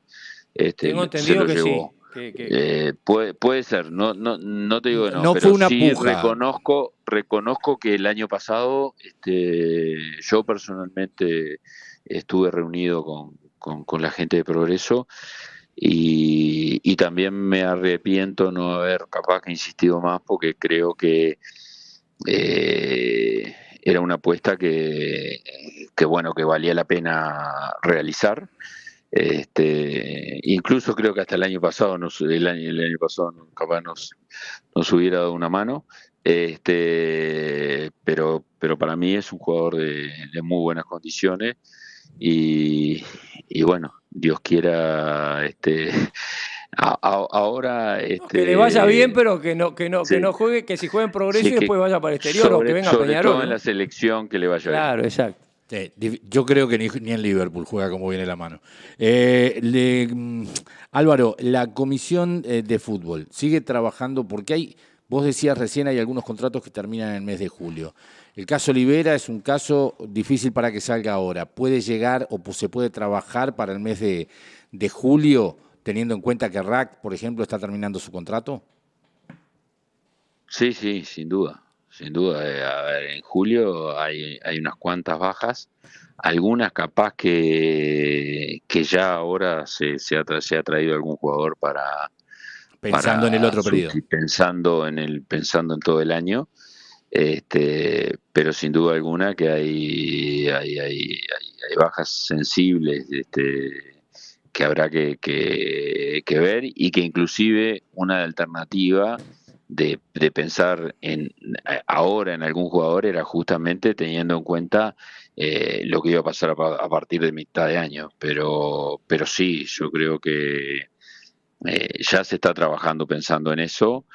este, Tengo entendido se lo que llevó. Eh, puede, ser, no, no, te digo que no, pero sí reconozco, reconozco que el año pasado este, yo personalmente estuve reunido con, la gente de Progreso y, también me arrepiento no haber capaz que insistido más porque creo que eh, era una apuesta que, que bueno que valía la pena realizar este, incluso creo que hasta el año pasado, el, año, pasado capaz nos, hubiera dado una mano, este, pero, pero para mí es un jugador de, muy buenas condiciones y, bueno, Dios quiera, este, ahora, que este, le vaya bien, pero que no, que no, que no juegue, que si juegue en progreso y después vaya para el exterior o que venga a Peñarol. Todo en la selección que le vaya bien. Claro, exacto yo creo que ni, en Liverpool juega como viene la mano. Eh, mm, Álvaro, la comisión eh, de fútbol sigue trabajando porque hay, vos decías recién, hay algunos contratos que terminan en el mes de julio. El caso libera es un caso difícil para que salga ahora. ¿Puede llegar o se puede trabajar para el mes de, de julio, teniendo en cuenta que RAC, por ejemplo, está terminando su contrato? Sí, sí, sin duda sin duda. Eh, a ver, en julio hay, hay unas cuantas bajas, algunas capaz que, que ya ahora se, se, ha, traído algún jugador para... Pensando en el otro periodo. Pensando en, el, pensando en todo el año, este, pero sin duda alguna que hay, hay, hay, hay bajas sensibles este, que habrá que, que, que ver y que inclusive una alternativa de, pensar en, eh, ahora en algún jugador era justamente teniendo en cuenta eh, lo que iba a pasar a, partir de mitad de año. Pero, pero sí, yo creo que eh, ya se está trabajando pensando en eso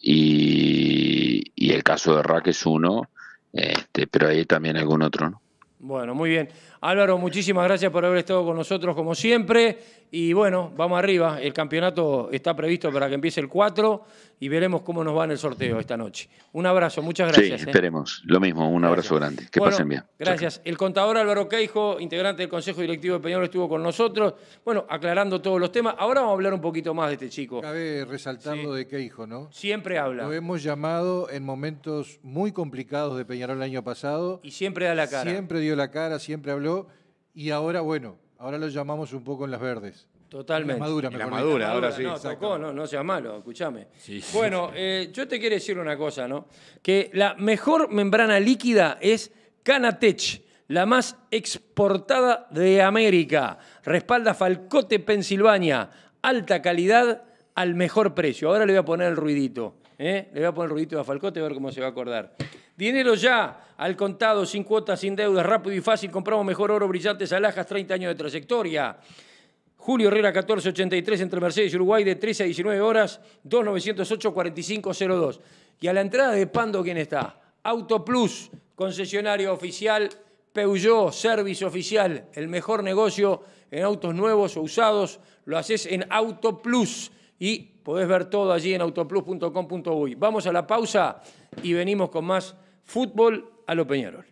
y, y el caso de Rack es uno, este, pero hay también algún otro, ¿no? Bueno, muy bien. Álvaro, muchísimas gracias por haber estado con nosotros como siempre. Y bueno, vamos arriba. El campeonato está previsto para que empiece el 4 y veremos cómo nos va en el sorteo esta noche. Un abrazo, muchas gracias. Sí, ¿eh? esperemos. Lo mismo, un abrazo grande. Que pasen bien. Gracias. El contador Álvaro Queijo, integrante del Consejo Directivo de Peñarol, estuvo con nosotros, bueno, aclarando todos los temas. Ahora vamos a hablar un poquito más de este chico. Cabe resaltando de Queijo, ¿no? Siempre habla. Lo hemos llamado en momentos muy complicados de Peñarol el año pasado. Y siempre da la cara. Siempre dio la cara, siempre habló y ahora, bueno, ahora lo llamamos un poco en las verdes. Totalmente. la madura, madura, ahora sí. No, no, no sea malo, escúchame. bueno, eh, yo te quiero decir una cosa, ¿no? Que la mejor membrana líquida es Canatech, la más exportada de América. Respalda Falcote, Pensilvania. Alta calidad al mejor precio. Ahora le voy a poner el ruidito. ¿eh? Le voy a poner el ruidito a Falcote a ver cómo se va a acordar. Dinero ya, al contado, sin cuotas, sin deudas, rápido y fácil. Compramos mejor oro, brillantes, alhajas, 30 años de trayectoria. Julio Herrera 1483 entre Mercedes y Uruguay de 13 a 19 horas, 2908-4502. Y a la entrada de Pando, ¿quién está? Auto Plus, concesionario oficial, Peugeot, servicio oficial, el mejor negocio en autos nuevos o usados, lo haces en Auto Plus. y Podés ver todo allí en autoplus.com.uy. Vamos a la pausa y venimos con más fútbol a lo Peñarol.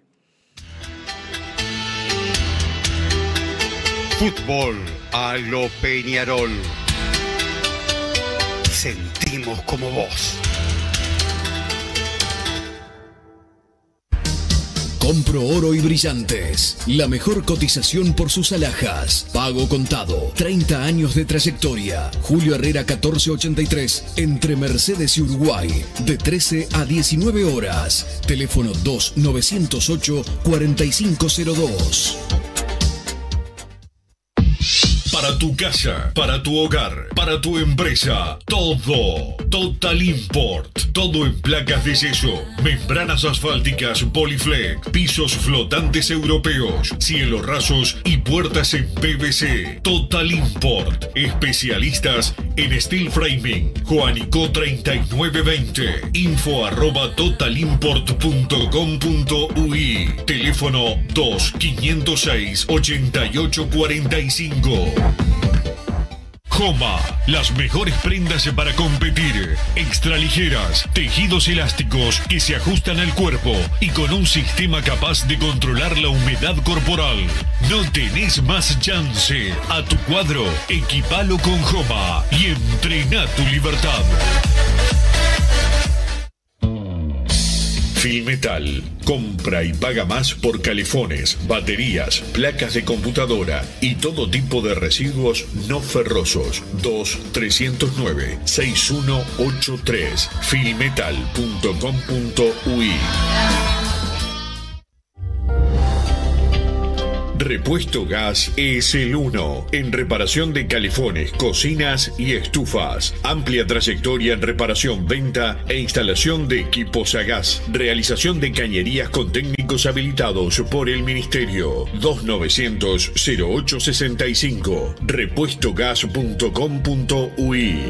Fútbol a lo Peñarol. Sentimos como vos. Compro oro y brillantes. La mejor cotización por sus alhajas. Pago contado. 30 años de trayectoria. Julio Herrera 1483. Entre Mercedes y Uruguay. De 13 a 19 horas. Teléfono 908 4502. Para tu casa, para tu hogar, para tu empresa, todo. Total Import. Todo en placas de yeso, membranas asfálticas, poliflex, pisos flotantes europeos, cielos rasos y puertas en PVC. Total Import. Especialistas en steel framing. Juanico 3920. Info arroba totalimport.com.ui. Teléfono 2 506 8845. Joma, las mejores prendas para competir, extraligeras, tejidos elásticos que se ajustan al cuerpo y con un sistema capaz de controlar la humedad corporal. No tenés más chance. A tu cuadro, equipalo con Joma y entrena tu libertad. Filmetal. Compra y paga más por calefones, baterías, placas de computadora y todo tipo de residuos no ferrosos. 2-309-6183. filmetal.com.ui Repuesto Gas es el uno en reparación de calefones, cocinas y estufas. Amplia trayectoria en reparación, venta e instalación de equipos a gas. Realización de cañerías con técnicos habilitados por el Ministerio. 2900-0865. repuestogas.com.ui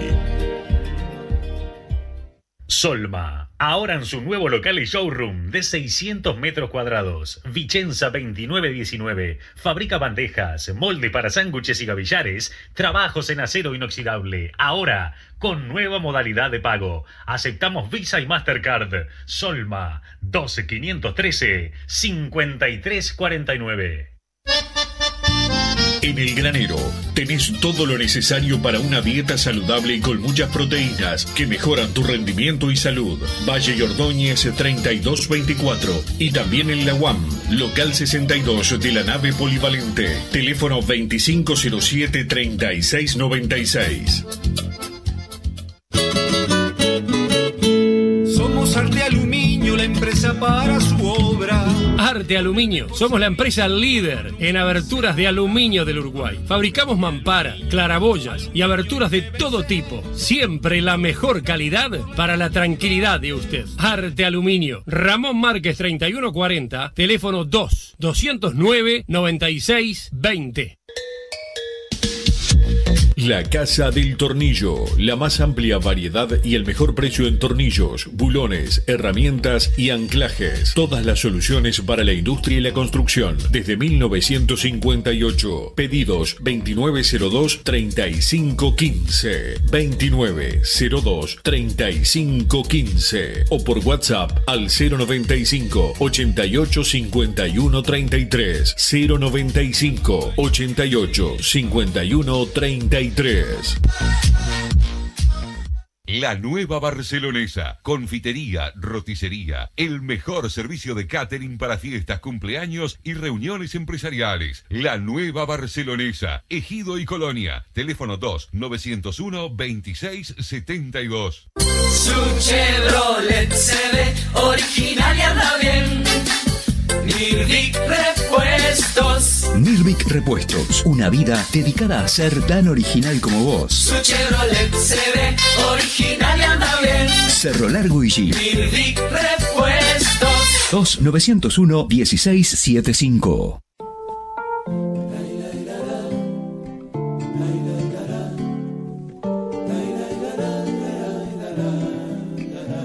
Solma Ahora en su nuevo local y showroom de 600 metros cuadrados, Vicenza 2919 fabrica bandejas, molde para sándwiches y gavillares, trabajos en acero inoxidable. Ahora con nueva modalidad de pago. Aceptamos Visa y Mastercard. Solma 2513 5349. En el granero tenés todo lo necesario para una dieta saludable y con muchas proteínas que mejoran tu rendimiento y salud. Valle y 3224 y también en la UAM, local 62 de la nave polivalente, teléfono 2507-3696. Somos Arte Aluminio, la empresa para su obra Arte Aluminio. Somos la empresa líder en aberturas de aluminio del Uruguay. Fabricamos mampara, claraboyas y aberturas de todo tipo. Siempre la mejor calidad para la tranquilidad de usted. Arte Aluminio. Ramón Márquez 3140, teléfono 2 209 96 20. La Casa del Tornillo, la más amplia variedad y el mejor precio en tornillos, bulones, herramientas y anclajes. Todas las soluciones para la industria y la construcción desde 1958. Pedidos 2902-3515. 2902-3515. O por WhatsApp al 095 88 095 88 la nueva barcelonesa, confitería, roticería, el mejor servicio de catering para fiestas, cumpleaños y reuniones empresariales. La nueva barcelonesa, Ejido y Colonia, teléfono 2 901 2672. Su Chevrolet se ve original y bien. Nirvic Repuestos. MIRVIC Repuestos, una vida dedicada a ser tan original como vos. Su Chevrolet se ve original y anda bien. Cerro Largo y G. Nirvic Repuestos. 2901-1675.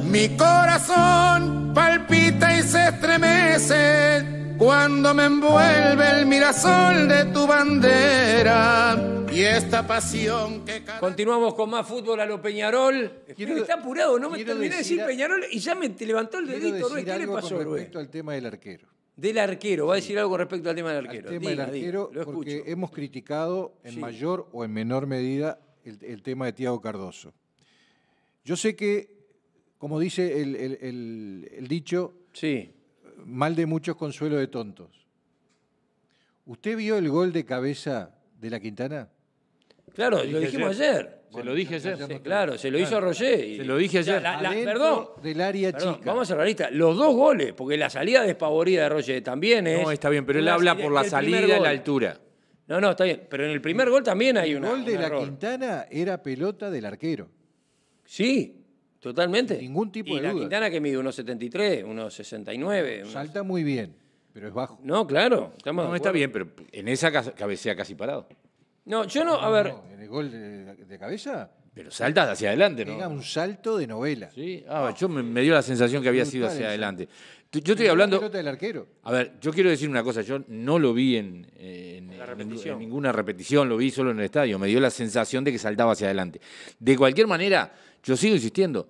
Mi corazón cuando me envuelve el mirasol de tu bandera y esta pasión que Continuamos con más fútbol a lo Peñarol. está apurado, no me terminé de decir Peñarol y ya me levantó el dedito, ¿Qué le pasó, con respecto al tema del arquero. Del arquero, va a decir algo respecto al tema del arquero. El tema del arquero, porque hemos criticado en mayor o en menor medida el, tema de Tiago Cardoso. Yo sé que, como dice el, el dicho, sí mal de muchos, consuelo de tontos. ¿Usted vio el gol de cabeza de la Quintana? Claro, lo, dijimos ayer. Se lo dije ayer. claro, se lo hizo Roger. se lo dije ayer. perdón. Del área chica. Vamos a ser realistas. Los dos goles, porque la salida despavorida de Roger también es. No, está bien, pero él habla por la salida y la altura. No, no, está bien. Pero en el primer gol también hay un. El gol de la Quintana era pelota del arquero. Sí, Totalmente. ningún tipo y de la Quintana que mide unos 73, unos 69. Salta muy bien, pero es bajo. No, claro. no, está bien, pero en esa cabecea casi parado. No, yo no, a ver. en el gol de, cabeza. Pero saltas hacia adelante, ¿no? Era un salto de novela. Sí, ah, yo me, dio la sensación que había sido hacia adelante. Yo estoy hablando. del arquero. A ver, yo quiero decir una cosa. Yo no lo vi en ninguna repetición, lo vi solo en el estadio. Me dio la sensación de que saltaba hacia adelante. De cualquier manera yo sigo insistiendo,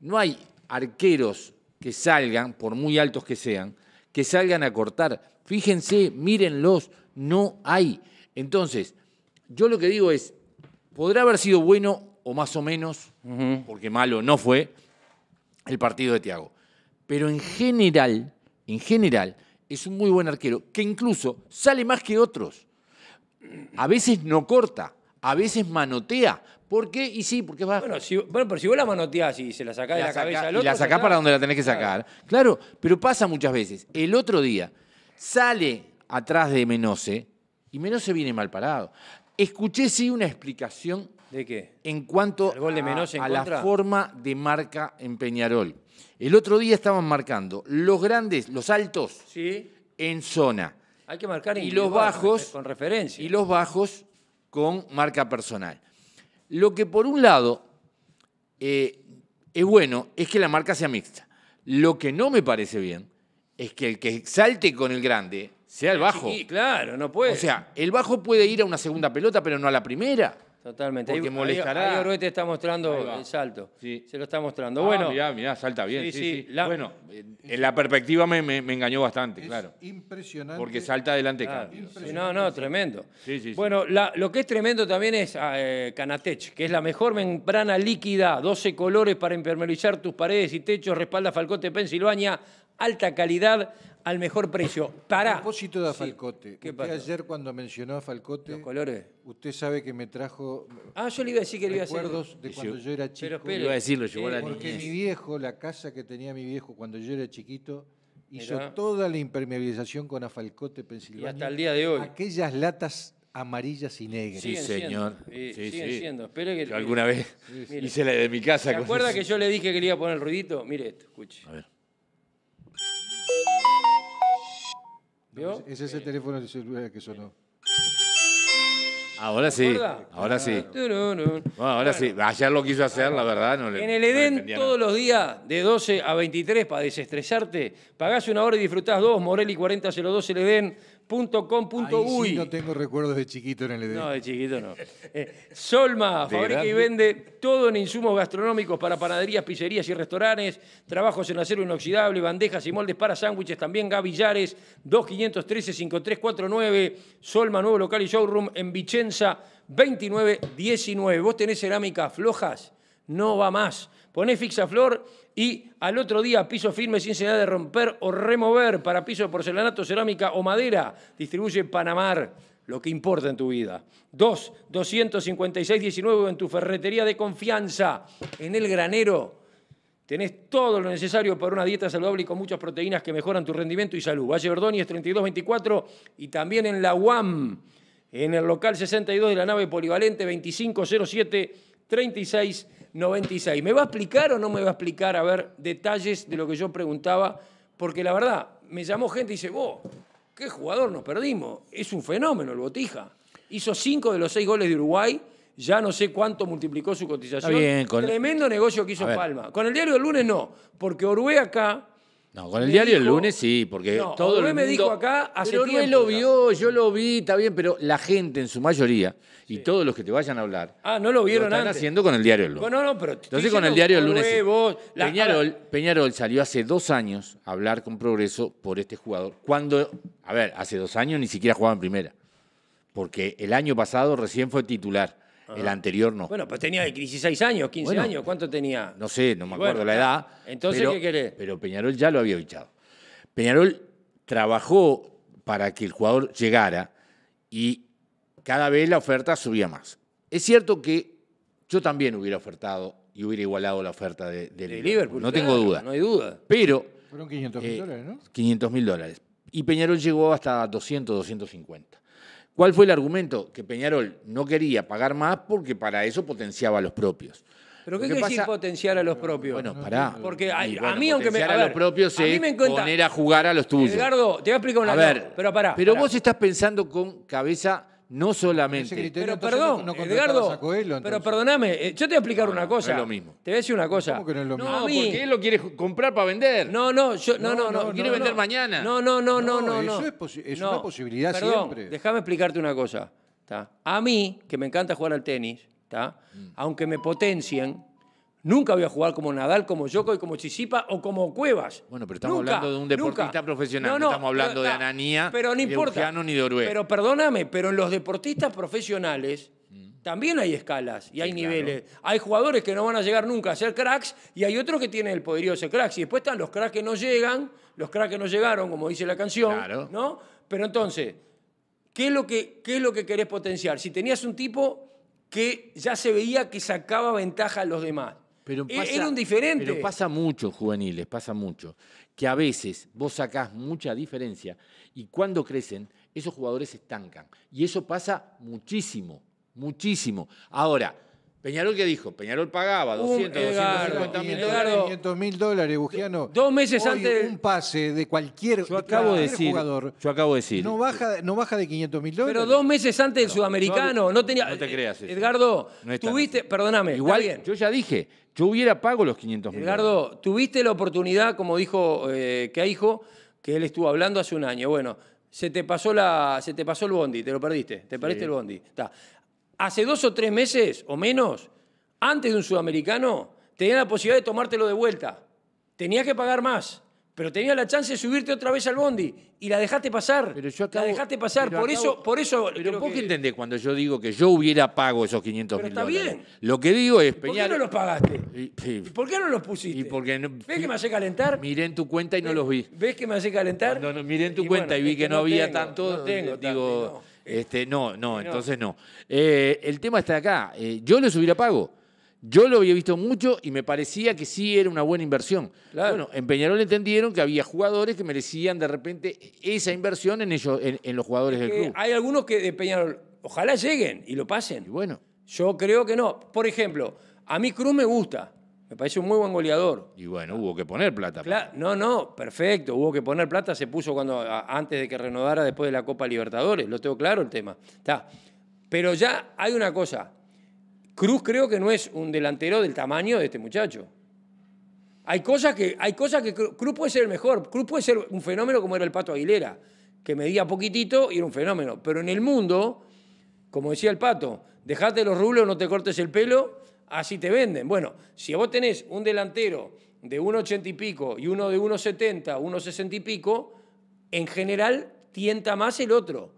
no hay arqueros que salgan, por muy altos que sean, que salgan a cortar. Fíjense, mírenlos, no hay. Entonces, yo lo que digo es, podrá haber sido bueno o más o menos, porque malo no fue, el partido de Tiago. Pero en general, en general, es un muy buen arquero, que incluso sale más que otros. A veces no corta, a veces manotea, ¿Por qué? Y sí, porque va. Bueno, pero si vos la manoteás y se la sacás de la cabeza al otro. Y la sacás para donde la tenés que sacar. Claro. pero pasa muchas veces. El otro día sale atrás de Menose y Menose viene mal parado. Escuché sí una explicación. ¿De qué? En cuanto a, la forma de marca en Peñarol. El otro día estaban marcando los grandes, los altos, sí. en zona. Hay que marcar y los bajos con referencia. Y los bajos con marca personal. Lo que por un lado eh, es bueno es que la marca sea mixta. Lo que no me parece bien es que el que salte con el grande sea el bajo. Sí, claro, no puede. O sea, el bajo puede ir a una segunda pelota, pero no a la primera. Totalmente. Porque ahí, molestará. Oruete está mostrando el salto. Se lo está mostrando. Ah, bueno. Mirá, mirá, salta bien. Bueno, en la perspectiva me, engañó bastante, claro. Impresionante. Porque salta adelante claro. No, no, tremendo. Bueno, lo que es tremendo también es ah, eh, Canatech, que es la mejor membrana líquida, 12 colores para impermeabilizar tus paredes y techos, respalda Falcote, Pensilvania, alta calidad al mejor precio. Para. A propósito de Afalcote, Que ayer cuando mencionó a Falcote, Los colores. usted sabe que me trajo ah, yo le iba a decir que le iba a hacer. recuerdos de cuando yo era chico. Pero Iba a decir, lo llevó eh, Porque mi viejo, la casa que tenía mi viejo cuando yo era chiquito, hizo toda la impermeabilización con Afalcote, Pensilvania. Y hasta el día de hoy. Aquellas latas amarillas y negras. Sí, señor. Sí, sí, que, alguna vez hice la de mi casa. ¿Se acuerda que yo le dije que le iba a poner el ruidito? Mire esto, escuche. A ver. ese Es ese eh. teléfono de celular que sonó. Ah, ahora sí, ahora sí. Ah. ahora sí. Ayer lo quiso hacer, la verdad. en el Edén, todos los días, de 12 a 23, para desestresarte, pagás una hora y disfrutás dos. Morelli 4002, el Edén. .com.uy. Sí no tengo recuerdos de chiquito en el edificio. No, de chiquito no. Eh, Solma fabrica y vende todo en insumos gastronómicos para panaderías, pizzerías y restaurantes, trabajos en acero inoxidable, bandejas y moldes para sándwiches, también Gavillares, 2513-5349, Solma Nuevo Local y Showroom en Vicenza, 2919. ¿Vos tenés cerámica flojas? No va más. Poné Fixaflor y al otro día piso firme sin señal de romper o remover para piso de porcelanato, cerámica o madera. Distribuye Panamar lo que importa en tu vida. 2. 256-19 en tu ferretería de confianza, en el granero. Tenés todo lo necesario para una dieta saludable y con muchas proteínas que mejoran tu rendimiento y salud. Valle es 3224 y también en la UAM, en el local 62 de la nave polivalente 2507 36 96. ¿Me va a explicar o no me va a explicar, a ver, detalles de lo que yo preguntaba? Porque la verdad, me llamó gente y dice, vos, qué jugador nos perdimos. Es un fenómeno el Botija. Hizo cinco de los seis goles de Uruguay. Ya no sé cuánto multiplicó su cotización. Tremendo negocio que hizo Palma. Con el diario del lunes no, porque Uruguay acá no, con el diario el lunes sí, porque todo el me dijo acá hace pero él lo vio, yo lo vi, está bien, pero la gente en su mayoría y todos los que te vayan a hablar... Ah, no lo vieron lo están haciendo con el diario el lunes. No, no, pero... Entonces con el diario el lunes... Peñarol, Peñarol salió hace dos años a hablar con Progreso por este jugador. Cuando... A ver, hace dos años ni siquiera jugaba en primera. Porque el año pasado recién fue titular el anterior no. Bueno, pues tenía 16 años, 15 años, ¿cuánto tenía? No sé, no me acuerdo la edad. Entonces, ¿qué querés? Pero Peñarol ya lo había echado. Peñarol trabajó para que el jugador llegara y cada vez la oferta subía más. Es cierto que yo también hubiera ofertado y hubiera igualado la oferta de, Liverpool. No tengo duda. No hay duda. Pero. Fueron 500 mil eh, dólares, ¿no? 500 mil dólares. Y Peñarol llegó hasta 200, 250. ¿Cuál fue el argumento? Que Peñarol no quería pagar más porque para eso potenciaba a los propios. ¿Pero qué quiere decir potenciar a los propios? Bueno, pará. Porque a, mí, aunque me. A, a los propios es poner a jugar a los tuyos. Edgardo, te voy a explicar una cosa. Pero pará. Pero vos estás pensando con cabeza no solamente. Pero perdón, no, pero perdóname, eh, yo te voy a explicar una cosa. es lo mismo. Te voy a decir una cosa. que no es lo mismo? porque él lo quiere comprar para vender. No, no, yo, no, no, no, quiere vender mañana. No, no, no, no, no. Eso es, es una posibilidad perdón, siempre. Déjame explicarte una cosa. A mí, que me encanta jugar al tenis, mm. aunque me potencien, Nunca voy a jugar como Nadal, como y como Chisipa o como Cuevas. Bueno, pero estamos hablando de un deportista profesional, no, estamos hablando de Ananía, pero no ni de Orué. Pero perdóname, pero en los deportistas profesionales también hay escalas y hay niveles. Hay jugadores que no van a llegar nunca a ser cracks y hay otros que tienen el poderío de ser cracks. Y después están los cracks que no llegan, los cracks que no llegaron, como dice la canción, claro. ¿no? Pero entonces, ¿qué es, lo que, ¿qué es lo que querés potenciar? Si tenías un tipo que ya se veía que sacaba ventaja a los demás pero e-, pasa, pasa mucho, juveniles, pasa mucho. Que a veces vos sacás mucha diferencia y cuando crecen, esos jugadores se estancan. Y eso pasa muchísimo, muchísimo. Ahora, Peñarol, ¿qué dijo? Peñarol pagaba 200, 250 mil dólares. 500 mil dólares, Bugiano. Dos meses antes. Un pase de cualquier, yo acabo de decir, jugador. Yo acabo de decir. No baja, de 500 mil dólares. Pero dos meses antes del sudamericano. No, tenía, no te eh, creas. Eso. Edgardo, tuviste. Perdóname. Igual, bien. yo ya dije, yo hubiera pago los 500 mil Edgardo, tuviste la oportunidad, como dijo eh, que que él estuvo hablando hace un año. Bueno. Se te, pasó la, se te pasó el bondi, te lo perdiste, te perdiste el bondi. Está hace dos o tres meses o menos, antes de un sudamericano, tenías la posibilidad de tomártelo de vuelta. Tenías que pagar más, pero tenías la chance de subirte otra vez al bondi y la dejaste pasar. la dejaste pasar, por eso, Pero vos que entendés cuando yo digo que yo hubiera pago esos 500 pero está Bien. Lo que digo es, ¿Por qué no los pagaste? por qué no los pusiste? ¿Ves que me hace calentar? Miré en tu cuenta y no los vi. ¿Ves que me hace calentar? no, miré en tu cuenta y vi que, no, había tanto, digo. Tanto, este, no, no, entonces no. Eh, el tema está acá. Eh, yo yo subí a pago. Yo lo había visto mucho y me parecía que sí era una buena inversión. Bueno, en Peñarol entendieron que había jugadores que merecían de repente esa inversión en ellos, en, los jugadores del club. Hay algunos que de Peñarol, ojalá lleguen y lo pasen. Y bueno. Yo creo que no. Por ejemplo, a mi Cruz me gusta. Me parece un muy buen goleador. Y bueno, hubo que poner plata. no, no, perfecto. Hubo que poner plata. Se puso cuando antes de que renovara después de la Copa Libertadores. Lo tengo claro el tema. Está. Pero ya hay una cosa. Cruz creo que no es un delantero del tamaño de este muchacho. Hay cosas que, hay cosas que Cruz puede ser el mejor. Cruz puede ser un fenómeno como era el Pato Aguilera, que medía poquitito y era un fenómeno. Pero en el mundo, como decía el Pato, dejate los rulos, no te cortes el pelo así te venden. Bueno, si vos tenés un delantero de 1,80 y pico y uno de 1,70, 1,60 y pico, en general tienta más el otro,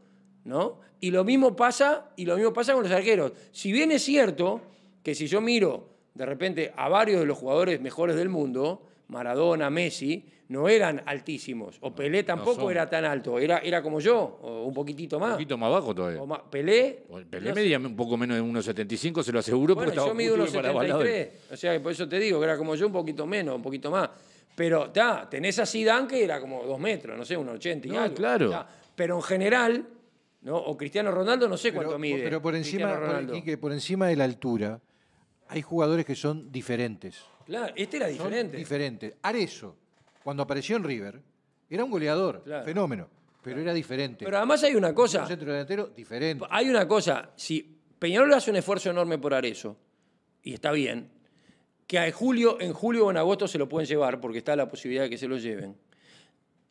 ¿no? Y lo mismo pasa, y lo mismo pasa con los arqueros. Si bien es cierto que si yo miro de repente a varios de los jugadores mejores del mundo, Maradona, Messi, no eran altísimos. O Pelé tampoco era tan alto. Era, era como yo, un poquitito más. Un poquito más bajo todavía. O Pelé. Pues, Pelé medía un poco menos de 1,75, se lo aseguro. Bueno, yo mido 1,73. O sea, por eso te digo, que era como yo, un poquito menos, un poquito más. Pero, ta, tenés a Zidane que era como 2 metros, no sé, 1,80 y no, algo, claro. Pero en general, ¿no? o Cristiano Ronaldo, no sé cuánto mide. Pero por encima, por encima de la altura hay jugadores que son diferentes. Claro, este era diferente. Son diferentes. Arezo, cuando apareció en River, era un goleador, fenómeno, pero era diferente. Pero además hay una cosa. centro delantero diferente. Hay una cosa, si Peñarol hace un esfuerzo enorme por Arezo, y está bien, que a julio, en julio o en agosto se lo pueden llevar, porque está la posibilidad de que se lo lleven,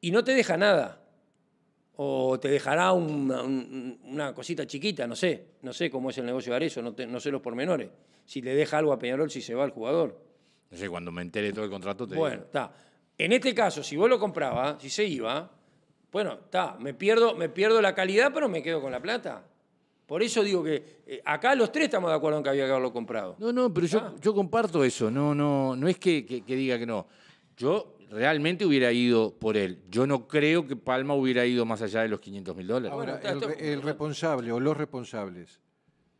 y no te deja nada o te dejará una, cosita chiquita, no sé, no sé cómo es el negocio de eso no, sé los pormenores. Si le deja algo a Peñarol, si se va el jugador. No sé, cuando me entere todo el contrato te Bueno, está. En este caso, si vos lo comprabas, si se iba, bueno, está, me pierdo, me pierdo la calidad, pero me quedo con la plata. Por eso digo que eh, acá los tres estamos de acuerdo en que había que haberlo comprado. No, no, pero yo, yo comparto eso, no, no, no es que, que diga que no. Yo realmente hubiera ido por él. Yo no creo que Palma hubiera ido más allá de los 500 mil dólares. Ahora, el, responsable o los responsables,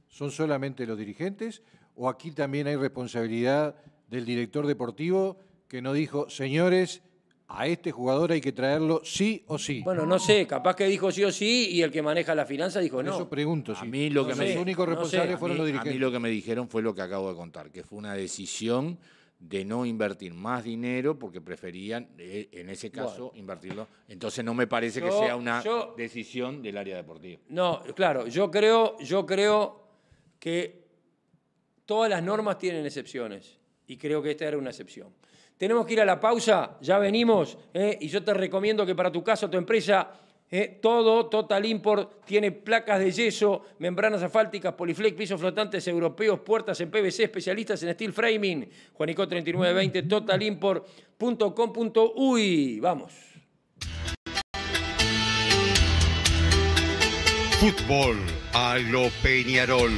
¿son solamente los dirigentes o aquí también hay responsabilidad del director deportivo que no dijo, señores, a este jugador hay que traerlo sí o sí. Bueno, no sé, capaz que dijo sí o sí y el que maneja la finanza dijo no. Eso pregunto, A mí lo que fueron los dirigentes. A mí lo que me dijeron fue lo que acabo de contar, que fue una decisión de no invertir más dinero porque preferían, eh, en ese caso, invertirlo. Entonces no me parece que sea una decisión del área deportiva. No, claro, yo creo, yo creo que todas las normas tienen excepciones y creo que esta era una excepción. Tenemos que ir a la pausa, ya venimos, eh, y yo te recomiendo que para tu caso, tu empresa, ¿eh? todo Total Import tiene placas de yeso, membranas asfálticas, poliflex, pisos flotantes europeos, puertas en PVC, especialistas en steel framing. Juanico 3920, totalimport.com.uy. Vamos. Fútbol a lo Peñarol.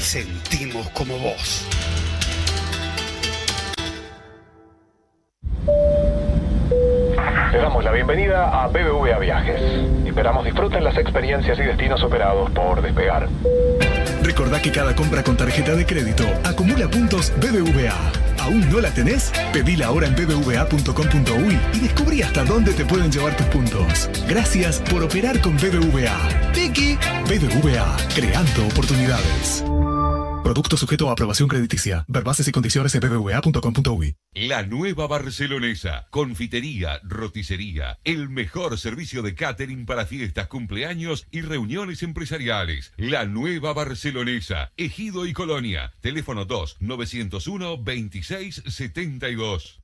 Sentimos como vos. Les damos la bienvenida a BBVA Viajes. Esperamos disfruten las experiencias y destinos operados por Despegar. Recordá que cada compra con tarjeta de crédito acumula puntos BBVA. ¿Aún no la tenés? Pedila ahora en bbva.com.uy y descubrí hasta dónde te pueden llevar tus puntos. Gracias por operar con BBVA. Tiki BBVA, creando oportunidades. Producto sujeto a aprobación crediticia. Ver y condiciones en bbva.com.uy. La nueva barcelonesa. Confitería, roticería. El mejor servicio de catering para fiestas, cumpleaños y reuniones empresariales. La nueva barcelonesa. Ejido y Colonia. Teléfono 2-901-2672.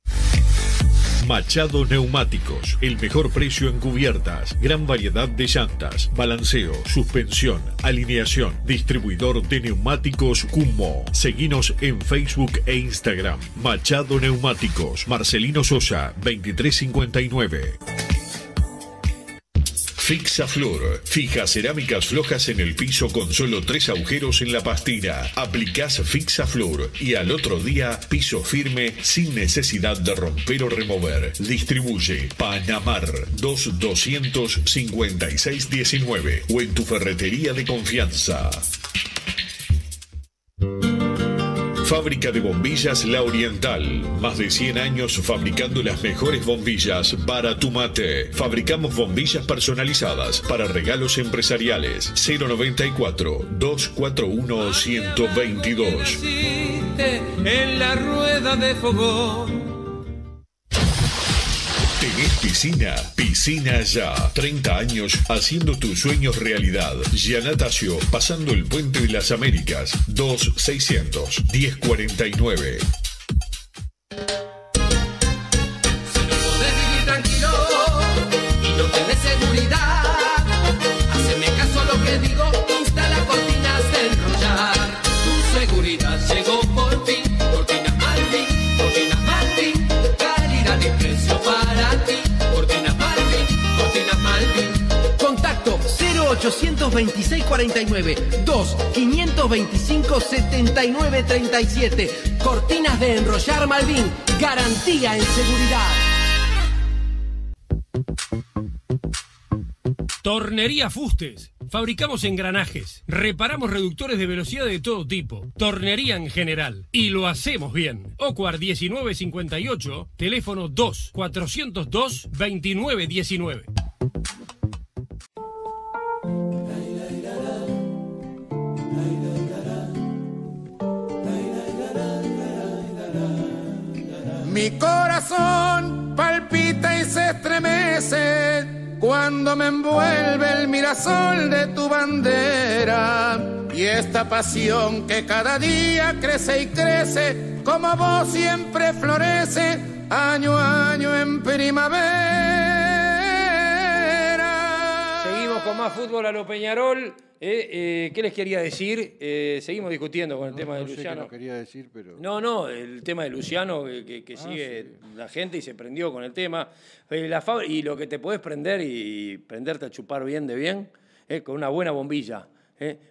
Machado Neumáticos, el mejor precio en cubiertas, gran variedad de llantas, balanceo, suspensión, alineación, distribuidor de neumáticos Cummo. Seguinos en Facebook e Instagram. Machado Neumáticos, Marcelino Sosa, 2359. Fixa Fija cerámicas flojas en el piso con solo tres agujeros en la pastilla. Aplicas Fixa y al otro día piso firme sin necesidad de romper o remover. Distribuye Panamar 225619 o en tu ferretería de confianza. Fábrica de bombillas La Oriental. Más de 100 años fabricando las mejores bombillas para tu mate. Fabricamos bombillas personalizadas para regalos empresariales. 094 241 122. En la rueda de fogón piscina. Piscina ya. 30 años haciendo tus sueños realidad. Gianatacio, pasando el puente de las Américas. 2 2600 1049 826-49, 2-525-7937. Cortinas de enrollar Malvin, garantía en seguridad. Tornería Fustes. Fabricamos engranajes, reparamos reductores de velocidad de todo tipo, tornería en general, y lo hacemos bien. Ocuar 1958, teléfono 2-402-2919. Mi corazón palpita y se estremece cuando me envuelve el mirasol de tu bandera. Y esta pasión que cada día crece y crece, como vos siempre florece, año a año en primavera. Seguimos con más fútbol a lo Peñarol. Eh, eh, ¿Qué les quería decir? Eh, seguimos discutiendo con el tema de Luciano. no No, el tema de Luciano que, ah, sigue la gente y se prendió con el tema. y lo que te podés prender y prenderte a chupar bien de bien, con una buena bombilla.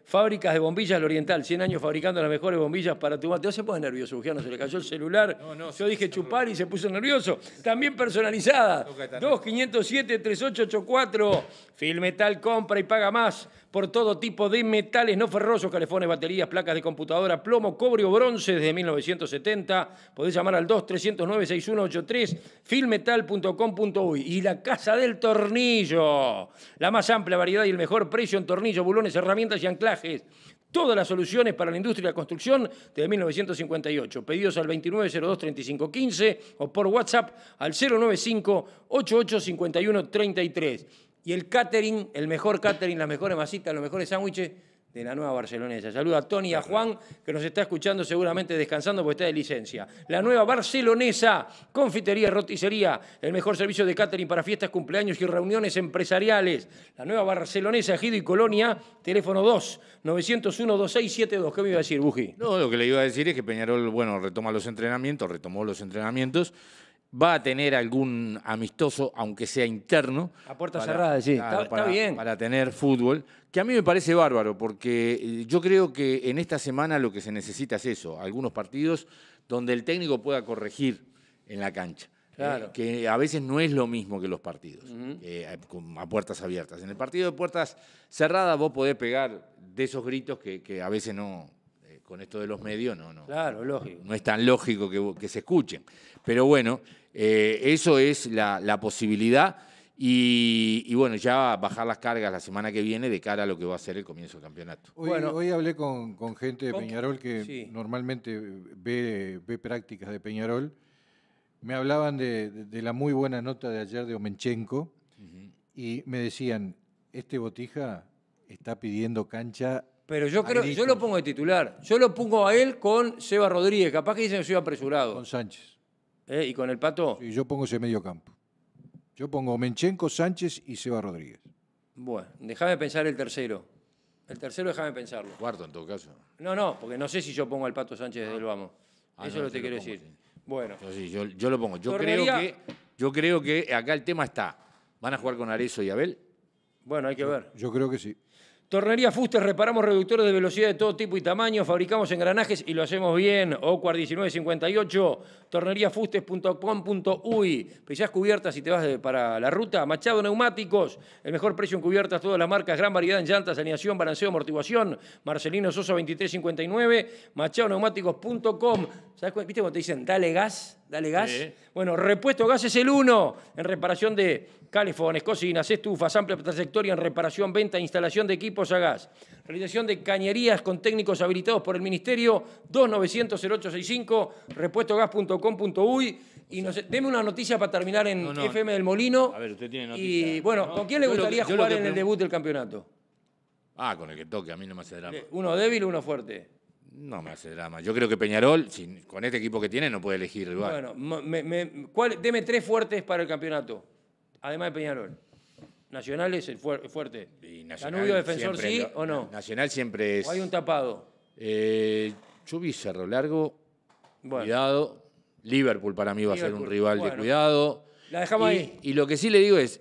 Fábricas de bombillas del Oriental, 100 años fabricando las mejores bombillas para tu mate. No se pone nervioso, Luciano, se le cayó el celular. Yo dije chupar y se puso nervioso. También personalizada. 2507 3884 Filmetal compra y paga más por todo tipo de metales no ferrosos, calefones, baterías, placas de computadora, plomo, cobre o bronce desde 1970. Podés llamar al 2309-6183, filmetal.com.uy. Y la Casa del Tornillo, la más amplia variedad y el mejor precio en tornillos, bulones, herramientas y anclajes. Todas las soluciones para la industria de la construcción desde 1958. Pedidos al 2902-3515 o por WhatsApp al 095 51 33 y el catering, el mejor catering, las mejores masitas, los mejores sándwiches de la nueva barcelonesa. Saluda a Tony y a Juan, que nos está escuchando seguramente descansando porque está de licencia. La nueva barcelonesa, confitería, roticería, el mejor servicio de catering para fiestas, cumpleaños y reuniones empresariales. La nueva barcelonesa, Gido y Colonia, teléfono 2, 901-2672. ¿Qué me iba a decir, Buji? No, lo que le iba a decir es que Peñarol, bueno, retoma los entrenamientos, retomó los entrenamientos va a tener algún amistoso, aunque sea interno. A puertas cerradas. sí. está, bien. Para tener fútbol, que a mí me parece bárbaro, porque eh, yo creo que en esta semana lo que se necesita es eso, algunos partidos donde el técnico pueda corregir en la cancha. Eh, claro. que a veces no es lo mismo que los partidos, eh, a puertas abiertas. En el partido de puertas cerradas vos podés pegar de esos gritos que a veces no, con esto de los medios no, no. Claro, lógico. No es tan lógico que, se escuchen. Pero bueno, eh, eso es la, posibilidad. Y, bueno, ya bajar las cargas la semana que viene de cara a lo que va a ser el comienzo del campeonato. Hoy, bueno, hoy hablé con, gente de Peñarol que normalmente ve, ve, prácticas de Peñarol. Me hablaban de, la muy buena nota de ayer de Omenchenko y me decían, este botija está pidiendo cancha pero yo creo, yo lo pongo de titular. Yo lo pongo a él con Seba Rodríguez. Capaz que dicen que soy apresurado. Con Sánchez. Eh, ¿Y con el pato? Y yo pongo ese medio campo. Yo pongo Menchenko, Sánchez y Seba Rodríguez. Bueno, déjame pensar el tercero. El tercero, déjame pensarlo. Cuarto, en todo caso. No, no, porque no sé si yo pongo al Pato Sánchez desde el ah. vamos. Ah, Eso es lo te quiero decir. Bueno. Yo, lo pongo. Yo creo, que, yo creo que acá el tema está. ¿Van a jugar con Arezo y Abel? Bueno, hay que ver. Yo creo que sí. Tornería Fustes, reparamos reductores de velocidad de todo tipo y tamaño, fabricamos engranajes y lo hacemos bien. OCUAR 1958, torneríafustes.com.uy. Pesas cubiertas y te vas para la ruta. Machado Neumáticos, el mejor precio en cubiertas, todas las marcas, gran variedad en llantas, alineación, balanceo, amortiguación. Marcelino Sosa 2359, machadoneumáticos.com. ¿Sabes ¿Viste cuando te dicen dale gas? Dale gas. Bueno, repuesto gas es el uno en reparación de calefones, cocinas, estufas, amplia trayectoria en reparación, venta, instalación de equipos a gas, realización de cañerías con técnicos habilitados por el Ministerio, 2900-0865, repuestogas.com.uy. Y deme una noticia para terminar en FM del Molino. A ver, usted tiene noticia. Y bueno, ¿con quién le gustaría jugar en el debut del campeonato? Ah, con el que toque, a mí no me hace drama. Eh, ¿Uno débil, uno fuerte? No me hace drama. Yo creo que Peñarol, con este equipo que tiene, no puede elegir rival. Bueno, ¿cuál, deme tres fuertes para el campeonato además de Peñarol. Nacional es el, fuerte. Y Nacional defensor sí o no. Nacional siempre es. ¿O hay un tapado. Eh, Cerro Largo. Cuidado. Liverpool para mí va a ser un rival de cuidado. La dejamos ahí. Y lo que sí le digo es,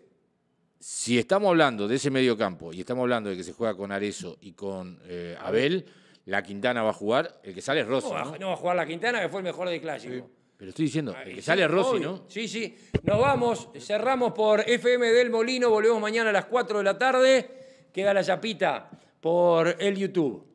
si estamos hablando de ese medio campo y estamos hablando de que se juega con Arezo y con eh, Abel, la Quintana va a jugar, el que sale es Rosa. No, va a jugar la Quintana, que fue el mejor de clásico. Pero estoy diciendo, que sale Rossi, ¿no? Sí, sí. Nos vamos, cerramos por FM del Molino, volvemos mañana a las 4 de la tarde. Queda la chapita por el YouTube.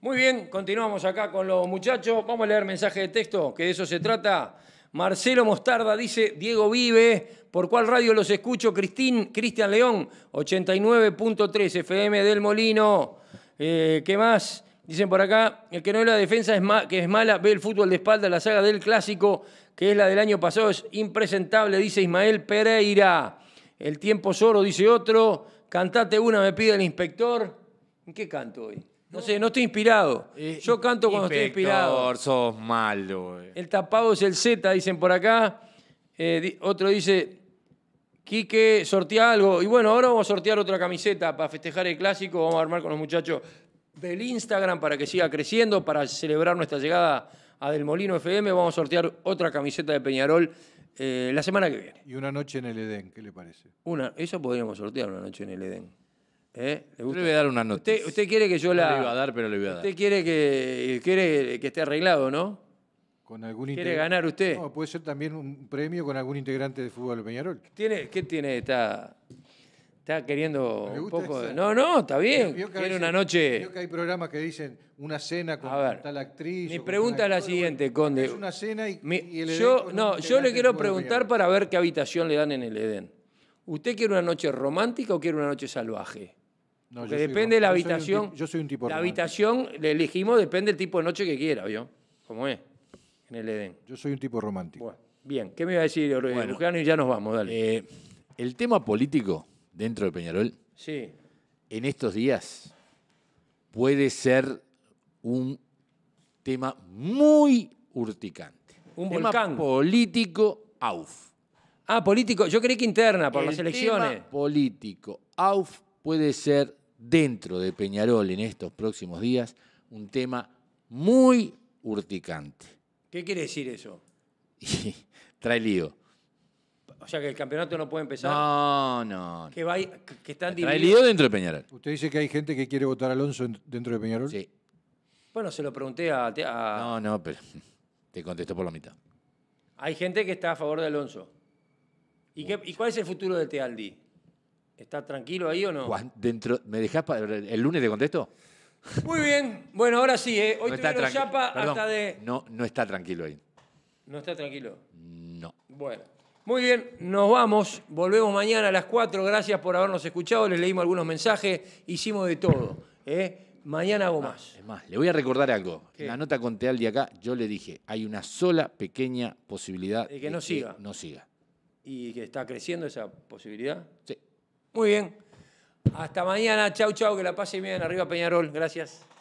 Muy bien, continuamos acá con los muchachos. Vamos a leer mensaje de texto, que de eso se trata. Marcelo Mostarda dice, Diego vive, ¿por cuál radio los escucho? Cristín, Cristian León, 89.3 FM del Molino. Eh, ¿Qué más? Dicen por acá, el que no ve la defensa es que es mala, ve el fútbol de espalda, la saga del clásico, que es la del año pasado, es impresentable, dice Ismael Pereira. El tiempo oro, dice otro. Cantate una, me pide el inspector. ¿En qué canto hoy? No, sé, no estoy inspirado. Eh, Yo canto cuando estoy inspirado. sos malo. Eh. El tapado es el Z, dicen por acá. Eh, otro dice, Quique, sortea algo. Y bueno, ahora vamos a sortear otra camiseta para festejar el clásico. Vamos a armar con los muchachos del Instagram para que siga creciendo, para celebrar nuestra llegada a Del Molino FM. Vamos a sortear otra camiseta de Peñarol eh, la semana que viene. Y una noche en el Edén, ¿qué le parece? Una, eso podríamos sortear una noche en el Edén. ¿Eh? ¿Le, voy a dar una nota. Usted, quiere que yo la. No le a dar, pero le voy a dar. Usted quiere que, quiere que esté arreglado, ¿no? Con algún ¿Quiere ganar usted? No, puede ser también un premio con algún integrante de fútbol de Peñarol. ¿Tiene, ¿Qué tiene esta.? Está queriendo un poco. No, no, está bien. Quiere una noche. Vio que hay programas que dicen una cena con tal actriz. Mi pregunta es la siguiente, Conde. Es una cena y, yo, no, yo le quiero preguntar para ver qué habitación le dan en el Edén. ¿Usted quiere una noche romántica o quiere una noche salvaje? No, depende de la habitación. Yo soy un, tipo, romántico. La habitación le elegimos, depende del tipo de noche que quiera, ¿vio? Como es, en el Edén. Yo soy un tipo romántico. bien, ¿qué me iba a decir, bueno, Y ya nos vamos, dale. Eh, el tema político dentro de Peñarol, sí. en estos días puede ser un tema muy urticante. Un tema volcán. político AUF. Ah, político. Yo creí que interna por las elecciones. Tema político AUF puede ser dentro de Peñarol en estos próximos días un tema muy urticante. ¿Qué quiere decir eso? [laughs] trae lío. O sea que el campeonato no puede empezar. No, no. Que, va, que, dentro de Peñarol. ¿Usted dice que hay gente que quiere votar a Alonso dentro de Peñarol? Sí. Bueno, se lo pregunté a, No, no, pero [laughs] te contesto por la mitad. Hay gente que está a favor de Alonso. ¿Y, cuál es el futuro de Tealdi? ¿Está tranquilo ahí o no? Dentro, ¿Me dejás para el lunes te contesto? Muy bien. Bueno, ahora sí, ¿eh? Hoy no tuvieron chapa hasta de. No, no está tranquilo ahí. ¿No está tranquilo? No. Bueno. Muy bien, nos vamos. Volvemos mañana a las 4. Gracias por habernos escuchado. Les leímos algunos mensajes. Hicimos de todo. ¿eh? Mañana hago ah, más. Es más, le voy a recordar algo. En la nota con Teal de acá, yo le dije, hay una sola pequeña posibilidad de que no siga. No siga. ¿Y que está creciendo esa posibilidad? Sí. Muy bien. Hasta mañana. Chau, chau. Que la pase bien arriba, Peñarol. Gracias.